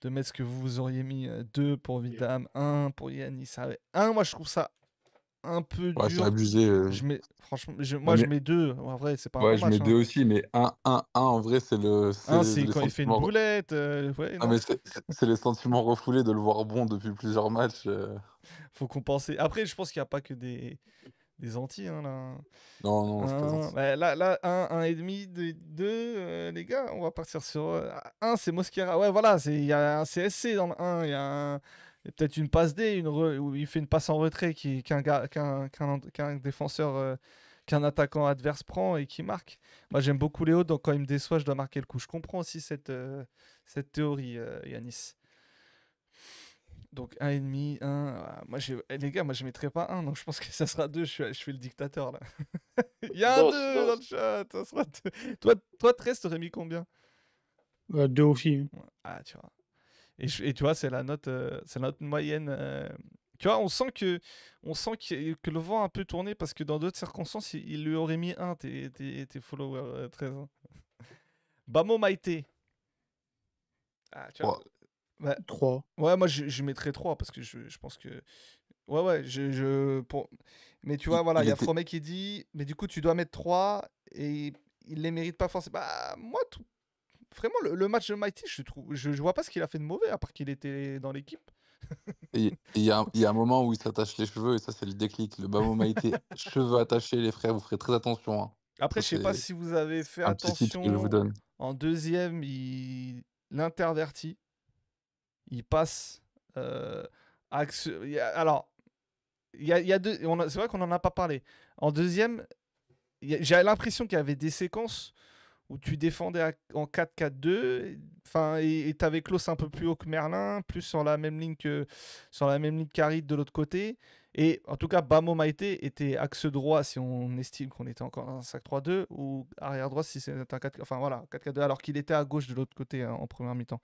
de mettre ce que vous auriez mis. 2 euh, pour Vitam, 1 pour Yannis. 1, ah moi, je trouve ça un peu ouais, C'est abusé. Euh. Je franchement, moi, je mets 2. En vrai, c'est pas Ouais, un je match, mets hein. 2 aussi, mais 1, 1, 1, en vrai, c'est le. 1, c'est quand il fait une boulette. Ouais, ah, non. mais c'est le sentiment refoulé de le voir bon depuis plusieurs matchs. Euh... Faut compenser. Après, je pense qu'il n'y a pas que des des Antilles, hein, là. Non, non, je bah, Là, là, 1, 1,5, 2, les gars, on va partir sur. 1, euh, c'est Mosquera. Ouais, voilà, il y a un CSC dans le 1, il y a, peut-être une passe D, une où il fait une passe en retrait qu'un qu'un défenseur, euh, qu'un attaquant adverse prend et qui marque. Moi, j'aime beaucoup Léo, donc quand il me déçoit, je dois marquer le coup. Je comprends aussi cette, euh, cette théorie, Yanis. Donc 1,5, 1. Ah, moi, eh, les gars, moi je mettrais pas 1, donc je pense que ça sera 2. Je suis, je le dictateur là. Il y a un 2 dans le chat. Ça sera Toi, toi 13, t'aurais mis combien 2 bah, au aussi. Ah, tu vois. Et, et tu vois, c'est la, note, euh, la note moyenne. Euh, tu vois, on sent que, on sent que le vent a un peu tourné parce que dans d'autres circonstances, il, lui aurait mis 1, tes, tes, tes followers euh, 13. Hein. Bamo Maïté. Ah, tu vois, bah, 3. Ouais, moi je, mettrais 3 parce que je, pense que. Ouais, ouais, je. je pour... Mais tu vois, voilà, il y a était... mecs qui dit Mais du coup, tu dois mettre 3 et il les mérite pas forcément. Bah, moi, tout... vraiment, le, match de Mighty, je, trouve... je, vois pas ce qu'il a fait de mauvais à part qu'il était dans l'équipe. Il y, a, un moment où il s'attache les cheveux et ça, c'est le déclic. Le Bamo Mighty cheveux attachés, les frères, vous ferez très attention. Hein. Après, je sais pas si vous avez fait attention. En deuxième, il l'intervertit il passe. Euh, alors, il C'est vrai qu'on n'en a pas parlé. En deuxième, j'ai l'impression qu'il y avait des séquences où tu défendais en 4-4-2, et tu avais Klaus un peu plus haut que Merlin, plus sur la même ligne que sur la même ligne de l'autre côté. Et en tout cas, Bamo Maïté était axe droit si on estime qu'on était encore dans un 5-3-2, ou arrière droit si c'était un 4 Enfin voilà, 4-4-2, alors qu'il était à gauche de l'autre côté hein, en première mi-temps.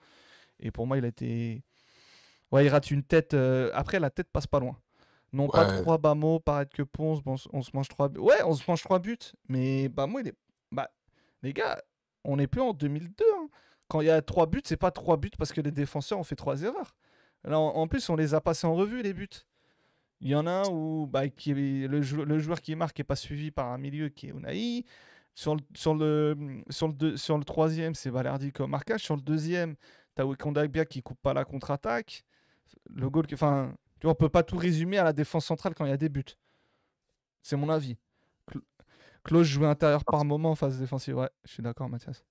Et pour moi, il a été. Ouais, il rate une tête. Euh, après, la tête passe pas loin. Non pas trois Bamo, paraître que Ponce, bon, on se mange trois Ouais, on se mange trois buts, mais moi il est. Bah, les gars, on n'est plus en 2002. Hein. Quand il y a trois buts, c'est pas trois buts parce que les défenseurs ont fait trois erreurs. Là, en plus, on les a passés en revue, les buts. Il y en a un où bah, qui le, joueur qui marque n'est pas suivi par un milieu qui est Unai. Sur le, sur le, sur le, sur le troisième, c'est Valerdi comme marquage. Sur le deuxième, T'as Wikondagbia qui coupe pas la contre-attaque. Le goal, enfin, tu vois, on peut pas tout résumer à la défense centrale quand il y a des buts. C'est mon avis. Claude jouait intérieur par moment en phase défensive. Ouais, je suis d'accord, Mathias.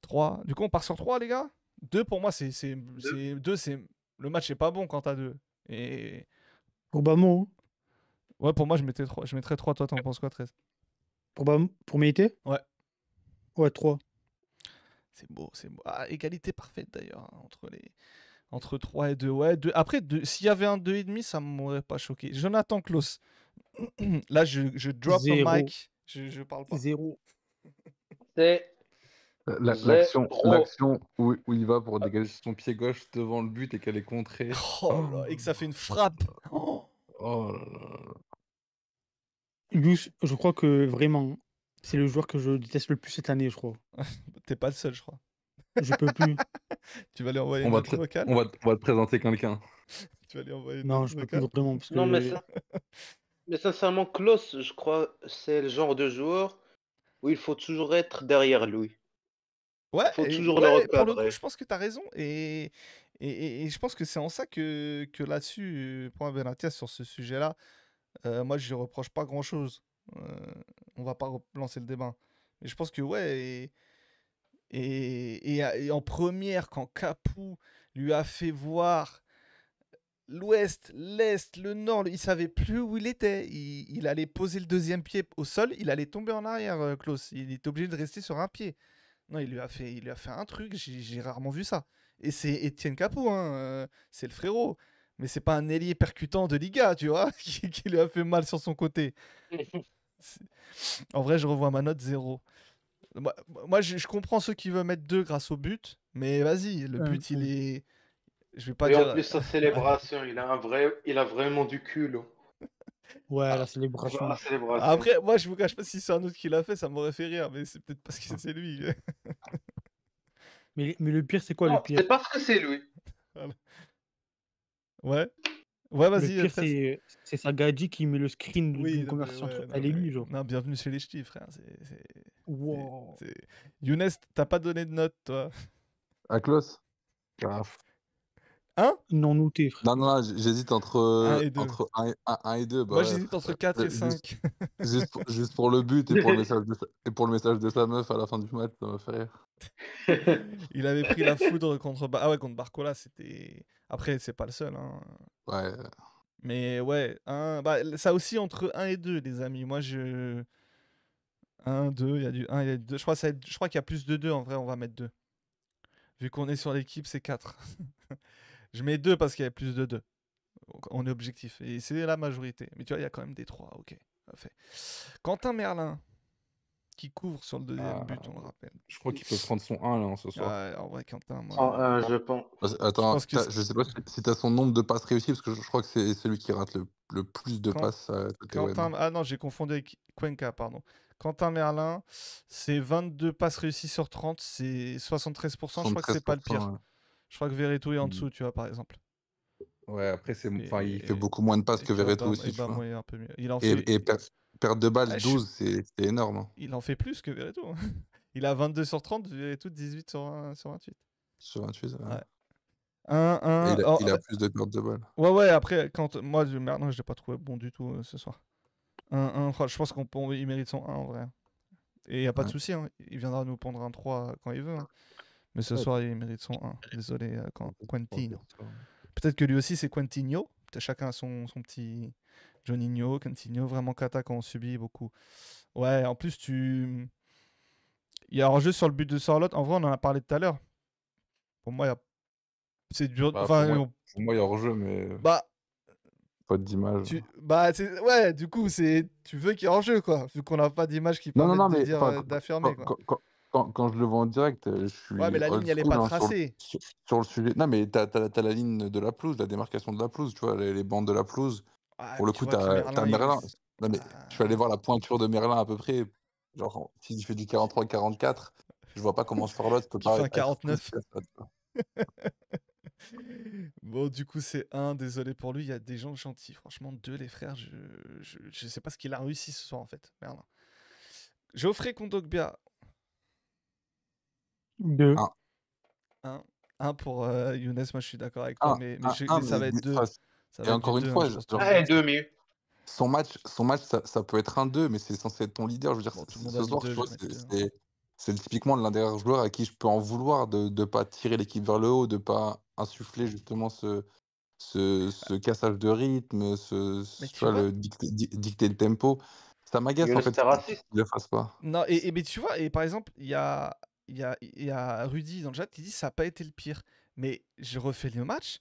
3. Du coup, on part sur 3, les gars 2 pour moi, c'est. 2, c'est. Le match est pas bon quand t'as 2. Et. Bamo hein. Ouais, pour moi, je, mettais je mettrais 3. Toi, t'en penses quoi, 13 Pour, pour Ouais. Ouais, 3. C'est beau, c'est beau. Ah, égalité parfaite d'ailleurs hein, entre les entre 3 et 2. Ouais, 2. Après, s'il y avait un 2,5, ça m'aurait pas choqué. Jonathan Klaus. Là, je, je drop le mic. Je, je parle pas. Zéro. C'est L'action où, où, il va pour dégager son pied gauche devant le but et qu'elle est contrée. Oh là, et que ça fait une frappe. Oh je crois que vraiment, c'est le joueur que je déteste le plus cette année, je crois. T'es pas le seul, je crois. Je peux plus. tu vas lui envoyer on une on va, te... présenter quelqu'un. tu vas lui envoyer une Non, je peux plus vraiment. Parce que non, mais, ça... mais sincèrement, Klaus, je crois, c'est le genre de joueur où il faut toujours être derrière lui. Ouais, faut toujours le Pour le coup, je pense que tu as raison. Et, et, et, je pense que c'est en ça que, que là-dessus, pour euh, Point Benatia, sur ce sujet-là, euh, moi, je ne reproche pas grand-chose. Euh, on va pas relancer le débat. Mais je pense que, ouais. Et, en première, quand Capou lui a fait voir l'ouest, l'est, le nord, il savait plus où il était. Il, allait poser le deuxième pied au sol, il allait tomber en arrière, euh, Klaus. Il est obligé de rester sur un pied. Non, il lui a fait, il a fait un truc, j'ai rarement vu ça. Et c'est Étienne Capou hein, euh, c'est le frérot mais c'est pas un ailier percutant de Liga, tu vois, qui, lui a fait mal sur son côté. en vrai, je revois ma note 0. Moi, je, comprends ceux qui veulent mettre 2 grâce au but, mais vas-y, le but, il est. Je vais pas Et dire... en plus, sa célébration, il a, un vrai... il a vraiment du cul. Hein. Ouais, la, célébration. Après, moi, je vous cache pas si c'est un autre qui l'a fait, ça m'aurait fait rire, mais c'est peut-être parce que c'est lui. mais, mais le pire, c'est quoi le pire C'est parce que c'est lui. Ouais. Ouais, vas-y. c'est, c'est Sagadji qui met le screen oui, d'une conversation entre elle et lui. Genre. Non, bienvenue chez les ch'tis, frère. C'est, wow. Younes, t'as pas donné de note, toi À Klos ah. ah. Hein Non, noté, frère. Non, non, j'hésite entre 1 et 2. Entre un, et deux, bah Moi, j'hésite entre 4 et 5. Euh, juste, pour, le but et pour le, message de, et pour le message de sa meuf à la fin du match, ça Il avait pris la foudre contre. Ah ouais, contre Barcola, c'était. Après, c'est pas le seul. Hein. Ouais. Mais ouais, bah, ça aussi entre 1 et 2, les amis. Moi, je. 1, 2, il y a du 1, il y a du 2. Je crois, je crois qu'il y a plus de 2 en vrai, on va mettre 2. Vu qu'on est sur l'équipe, c'est 4. je mets 2 parce qu'il y a plus de 2. On est objectif. Et c'est la majorité. Mais tu vois, il y a quand même des 3. Ok. Parfait. Quentin Merlin qui couvre sur le deuxième ah. but, on le rappelle. Je crois qu'il peut prendre son 1 là en ce soir. Ouais, en vrai, Quentin, moi. je pense. Bah, attends, je, sais pas si t'as son nombre de passes réussies, parce que je, crois que c'est celui qui rate le, le plus de passes. Quentin... Ah non, j'ai confondu avec Cuenca, pardon. Quentin Merlin, c'est 22 passes réussies sur 30, c'est 73%. Je crois que c'est pas le pire. Je crois que Veretout est en mm. dessous, tu vois, par exemple. Ouais, après, c'est, enfin, il fait beaucoup moins de passes que Verretou aussi. Et, tu bah, vois. il, est un peu mieux. Il en et, fait... et, perte de balle, 12, ah, c'est énorme. Hein. Il en fait plus que Veretout. Hein. Il a 22 sur 30, Veretout 18 sur, 28. Sur 28, ouais. ouais. Il, a, oh, plus de pertes de balles. Ouais, ouais, après, quand moi, je, non, je l'ai pas trouvé bon du tout euh, ce soir. 1-1, je pense qu'il mérite son 1 en vrai. Et il n'y a pas de souci, hein. il viendra nous pondre un 3 quand il veut. Mais ce soir, il mérite son 1. Désolé, euh, quand... Quentin. Peut-être que lui aussi, c'est Quentinho. Chacun a son petit Juninho, Cantinho, vraiment Kata qu'on subit beaucoup. Ouais, en plus, tu. Il y a un jeu sur le but de Sarlotte. En vrai, on en a parlé tout à l'heure. Pour moi, il y a. C'est dur. Bah, pour, moi, il y a jeu mais. Bah. Pas d'image. Bah, ouais, du coup, c'est tu veux qu'il y ait un jeu quoi. Vu qu'on n'a pas d'image qui permet dire euh, d'affirmer. Quand, je le vois en direct, euh, je suis. Ouais, mais la ligne, elle n'est pas hein, tracée. Sur, le sujet. Non, mais t'as as, la ligne de la pelouse, la démarcation de la pelouse, tu vois, les, les bandes de la pelouse. Ah, pour le coup, tu as, Merlin. Non, mais je suis allé voir la pointure de Merlin à peu près. Genre, si il fais du 43-44, je vois pas comment je l'autre Qui fait 49. bon, du coup, c'est un. Désolé pour lui. Il y a des gens gentils. Franchement, deux, les frères. Je, je, sais pas ce qu'il a réussi ce soir, en fait. Merlin. Geoffrey Kondogbia. Deux. Un. un. pour euh, Younes, moi je suis d'accord avec toi, ah, mais, ça va être deux et encore une fois, hein, mais... son match, son match ça, peut être un 2, mais c'est censé être ton leader. Je veux dire, c'est typiquement l'un des rares joueurs à qui je peux en vouloir de ne pas tirer l'équipe vers le haut, de ne pas insuffler justement ce, ce, ce, cassage de rythme, ce, dicté de dicter, tempo. Ça m'agace en fait le fasse pas. Non, et, mais tu vois, et par exemple, il y a, y, a, y a Rudy dans le chat qui dit ça n'a pas été le pire. Mais je refais le match,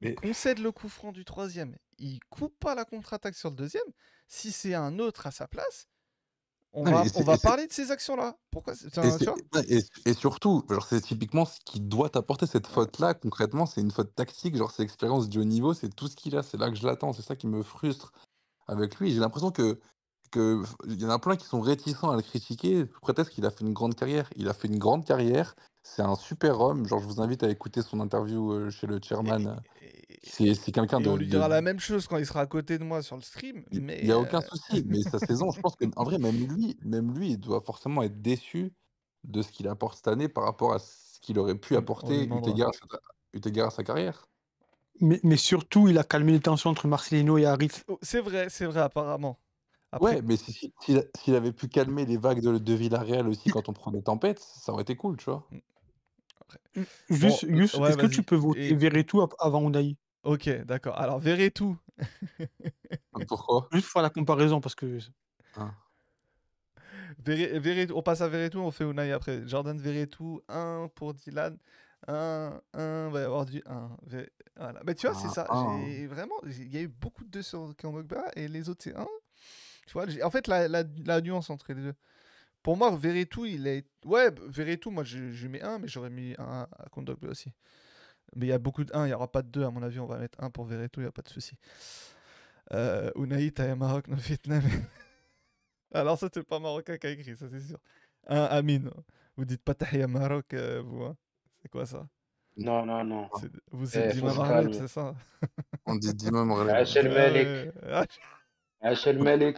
mais... Il concède le coup franc du troisième, il coupe pas la contre-attaque sur le deuxième. Si c'est un autre à sa place, on va, parler de ces actions-là. Pourquoi et, surtout, c'est typiquement ce qui doit apporter cette faute-là. Concrètement, c'est une faute tactique. Genre c'est l'expérience du haut niveau, c'est tout ce qu'il a. C'est là que je l'attends. C'est ça qui me frustre avec lui. J'ai l'impression que qu'il y en a plein qui sont réticents à le critiquer sous prétexte qu'il a fait une grande carrière. Il a fait une grande carrière. C'est un super homme. Genre, je vous invite à écouter son interview euh, chez le chairman. C'est quelqu'un de. On lui dira la même chose quand il sera à côté de moi sur le stream. Mais il n'y a aucun euh, souci. Mais sa saison, je pense qu'en vrai, même lui, même lui, il doit forcément être déçu de ce qu'il apporte cette année par rapport à ce qu'il aurait pu mmh, apporter eu égard à sa carrière. Mais, surtout, il a calmé les tensions entre Marcelino et Arif. Oh, c'est vrai, c'est vrai, apparemment. Ouais, mais s'il si, avait pu calmer les vagues de, de Villarreal aussi quand on prend des tempêtes, ça aurait été cool, tu vois. Mmh. Juste, euh, juste est-ce que tu peux voter Et... Verretou avant Unai Ok, d'accord. Alors, Veretout ah, Pourquoi Juste pour faire la comparaison, parce que. Ah. on passe à Verretou, on fait Unai après. Jordan Veretout, 1 pour Dylan. 1, 1, va y avoir du 1. Voilà. Mais tu vois, c'est ah, ça. Vraiment, il y a eu beaucoup de 2 sur Kambokba et les autres, c'est 1. Tu vois, en fait, la, la, la nuance entre les deux. Pour moi, Veretout, il est. Ouais, Veretout, moi, je, je mets un, mais j'aurais mis un à Kondogbé aussi. Mais il y a beaucoup de 1, il n'y aura pas de 2, à mon avis, on va mettre un pour Veretout, il n'y a pas de souci. Euh, Unai, Taya Maroc, Vietnam. Alors, ça, c'est pas marocain qui a écrit, ça, c'est sûr. Un Amin, Vous dites pas Taïa Maroc, euh, vous. Hein. c'est quoi ça Non, non, non. Vous êtes eh, c'est ça On dit Dima Marlep. Hachel Malik. Hachel Malik.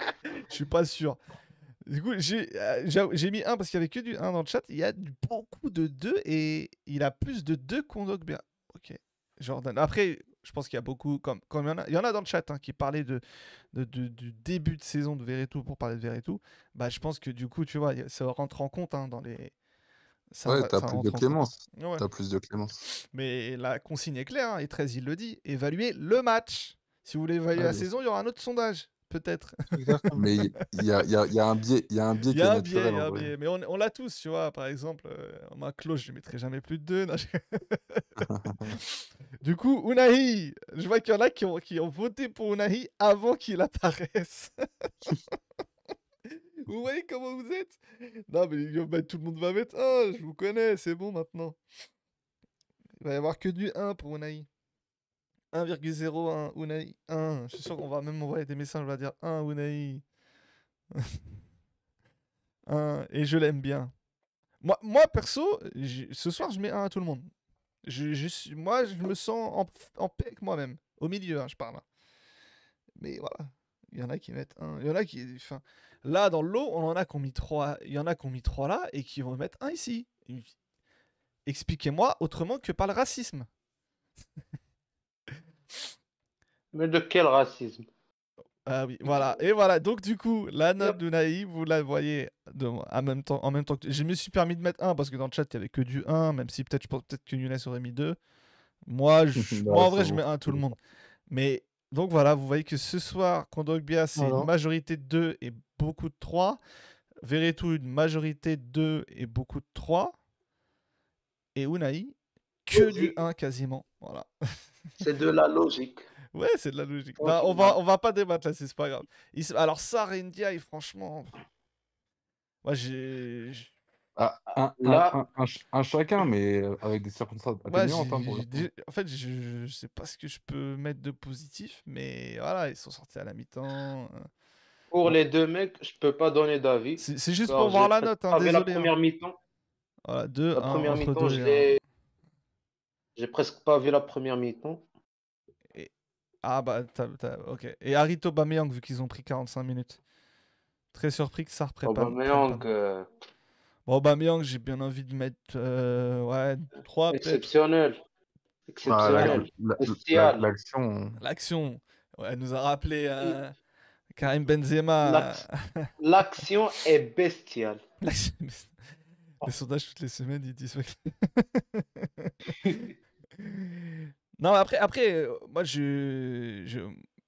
Je suis pas sûr. Du coup, euh, j'ai mis un parce qu'il n'y avait que du 1 dans le chat. Il y a beaucoup de 2 et il a plus de 2 qu'on bien. Ok. Jordan. Après, je pense qu'il y a beaucoup. Comme, comme il, y en a, y en a dans le chat hein, qui parlait de, de, du début de saison de Veretout pour parler de Veretout. Bah, je pense que du coup, tu vois, ça rentre en compte hein, dans les. Hein. ouais, t'as plus de clémence. plus de clémence. Mais la consigne est claire, hein, et 13, il le dit. Évaluer le match. Si vous voulez évaluer la saison, il y aura un autre sondage peut-être. mais il y a, un biais, il y a un biais. y a Mais on, l'a tous, tu vois. Par exemple, euh, ma cloche, je ne mettrai jamais plus de deux. du coup, Unahi, je vois qu'il y en a qui ont, qui ont voté pour Unahi avant qu'il apparaisse. vous voyez comment vous êtes Non, mais bah, tout le monde va mettre. Oh, je vous connais, c'est bon maintenant. Il va y avoir que du 1 pour Unahi. 1,01 Unai 1. Je suis sûr qu'on va même envoyer des messages, on va dire 1 Unai. 1. Et je l'aime bien. Moi, moi perso, ce soir, je mets un à tout le monde. Je, suis, moi, je me sens en, paix avec moi-même. Au milieu, hein, je parle. Hein. Mais voilà. Il y en a qui mettent un, Il y en a qui. Enfin, là, dans l'eau, on en a qui ont mis trois. Il y en a qui ont mis 3 là et qui vont mettre un ici. Expliquez-moi autrement que par le racisme. Mais de quel racisme ah oui, voilà. Et voilà. Donc du coup, la note de Naï, vous la voyez de, en même temps, en même temps que je me suis permis de mettre 1 parce que dans le chat il y avait que du 1, même si peut-être je pense peut-être que Younes aurait mis 2. Moi, je... Bah, moi en vrai, je mets 1 tout le monde. Mais donc voilà, vous voyez que ce soir, Kondogbia, c'est une majorité de 2 et beaucoup de 3. Veretout, une majorité de 2 et beaucoup de 3. Et Unai, que du 1 quasiment. Voilà. C'est de la logique. Ouais, c'est de la logique. Bah, on va, on va pas débattre là, c'est pas grave. Alors ça, Rendi, franchement, moi j'ai, ah, un, Là- un- chacun, mais euh, avec des circonstances hein, en fait, je, sais pas ce que je peux mettre de positif, mais voilà, ils sont sortis à la mi-temps. Euh. Pour les deux mecs, je peux pas donner d'avis. C'est juste pour voir la note, hein, La hein. première mi-temps, Voilà, la première mi-temps, je j'ai presque pas vu la première minute. temps Et... Ah bah, ok. Et Arito Aubameyang, vu qu'ils ont pris 45 minutes. Très surpris que ça reprenne. Aubameyang... Euh... j'ai bien envie de mettre euh... ouais, 3 Exceptionnel. Bah, Exceptionnel. L'action. L'action. elle nous a rappelé... Euh... Karim Benzema. L'action est bestiale. les oh. sondages toutes les semaines, ils disent. non, après, après, euh, moi, je. je...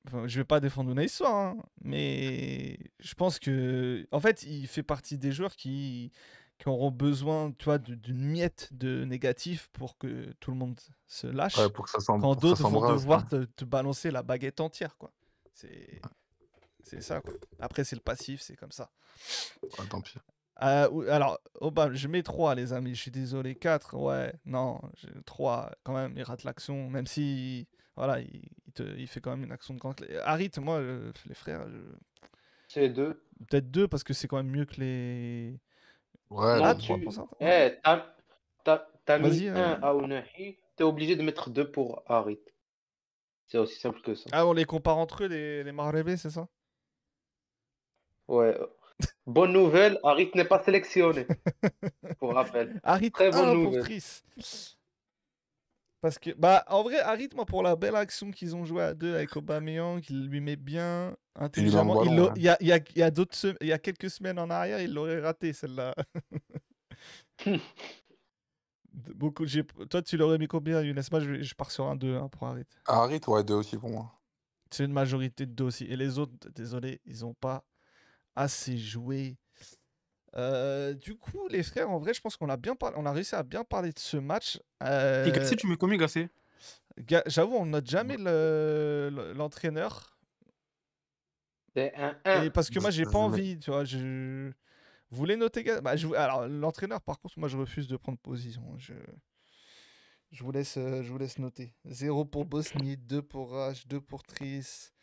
Enfin, je vais pas défendre une histoire, hein, mais je pense que, en fait, il fait partie des joueurs qui, qui auront besoin, tu vois, d'une miette de négatif pour que tout le monde se lâche. pour que ça quand d'autres vont devoir te, balancer la baguette entière, quoi. C'est, c'est ça, quoi. Après, c'est le passif, c'est comme ça. tant pis. Euh, alors, oh, bah, je mets 3, les amis. Je suis désolé. 4, ouais. Mm. Non, 3, quand même. Il rate l'action. Même si, voilà, il, te, il, fait quand même une action de camp. Harit, moi, euh, les frères. C'est 2. Peut-être 2 parce que c'est quand même mieux que les. Ouais, Là, tu. Eh, t'as mis 1 euh... à Unahi. T'es obligé de mettre 2 pour Harit. C'est aussi simple que ça. Ah, on les compare entre eux, les, les c'est ça Ouais, Bonne nouvelle, Harit n'est pas sélectionné. pour rappel. Harit, très bonne Parce que, bah, en vrai, Harit, moi, pour la belle action qu'ils ont joué à deux avec Aubameyang, il lui met bien intelligemment. Il, y a, il, il, y a quelques semaines en arrière, il l'aurait raté, celle-là. Beaucoup, Toi, tu l'aurais mis combien, Younes Moi, je, pars sur un 2 hein, pour Harit. Harit, ouais, 2 aussi pour moi. C'est une majorité de 2 aussi. Et les autres, désolé, ils n'ont pas assez joué. Euh, du coup, les frères, en vrai, je pense qu'on a bien on a réussi à bien parler de ce match. Et euh, Gassé, tu me commis, Gassé J'avoue, on note jamais l'entraîneur. parce que moi, j'ai pas envie, tu vois. Je... voulais noter bah, je... Alors, l'entraîneur, par contre, moi, je refuse de prendre position. Je, je, vous, laisse, euh, je vous laisse noter. 0 pour Bosnie, 2 pour H, 2 pour Tris.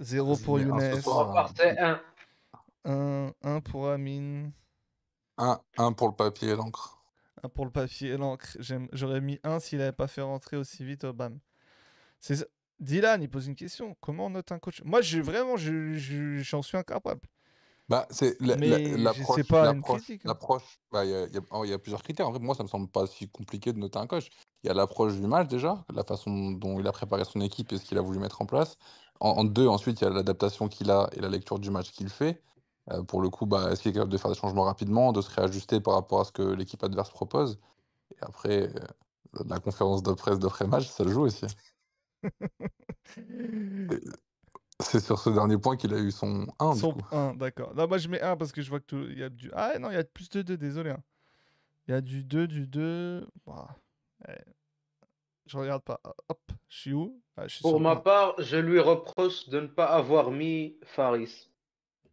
0 pour Younes. 1. pour Amine. 1, pour le papier et l'encre. 1 pour le papier et l'encre. J'aurais mis 1 s'il n'avait pas fait rentrer aussi vite Obama. Oh, c'est Dylan, il pose une question. Comment on note un coach Moi, vraiment, j'en je, je, suis incapable. Bah, c'est l'approche. L'approche. Hein. Bah, oh, il y, a plusieurs critères. En fait, moi, ça me semble pas si compliqué de noter un coach. Il y a l'approche du match déjà, la façon dont il a préparé son équipe et ce qu'il a voulu mettre en place. En, deux, ensuite, il y a l'adaptation qu'il a et la lecture du match qu'il fait. Euh, pour le coup, bah, est-ce qu'il est capable de faire des changements rapidement, de se réajuster par rapport à ce que l'équipe adverse propose Et après, euh, la conférence de presse d'après-match, ça le joue aussi. C'est sur ce dernier point qu'il a eu son 1. Son 1, d'accord. Là, moi je mets 1 parce que je vois que tout... il y a du. Ah non, il y a plus de 2, désolé. Hein. Il y a du 2, du 2. Bah, regarde pas. Ah, hop, je suis ah, Pour ma part, je lui reproche de ne pas avoir mis Faris.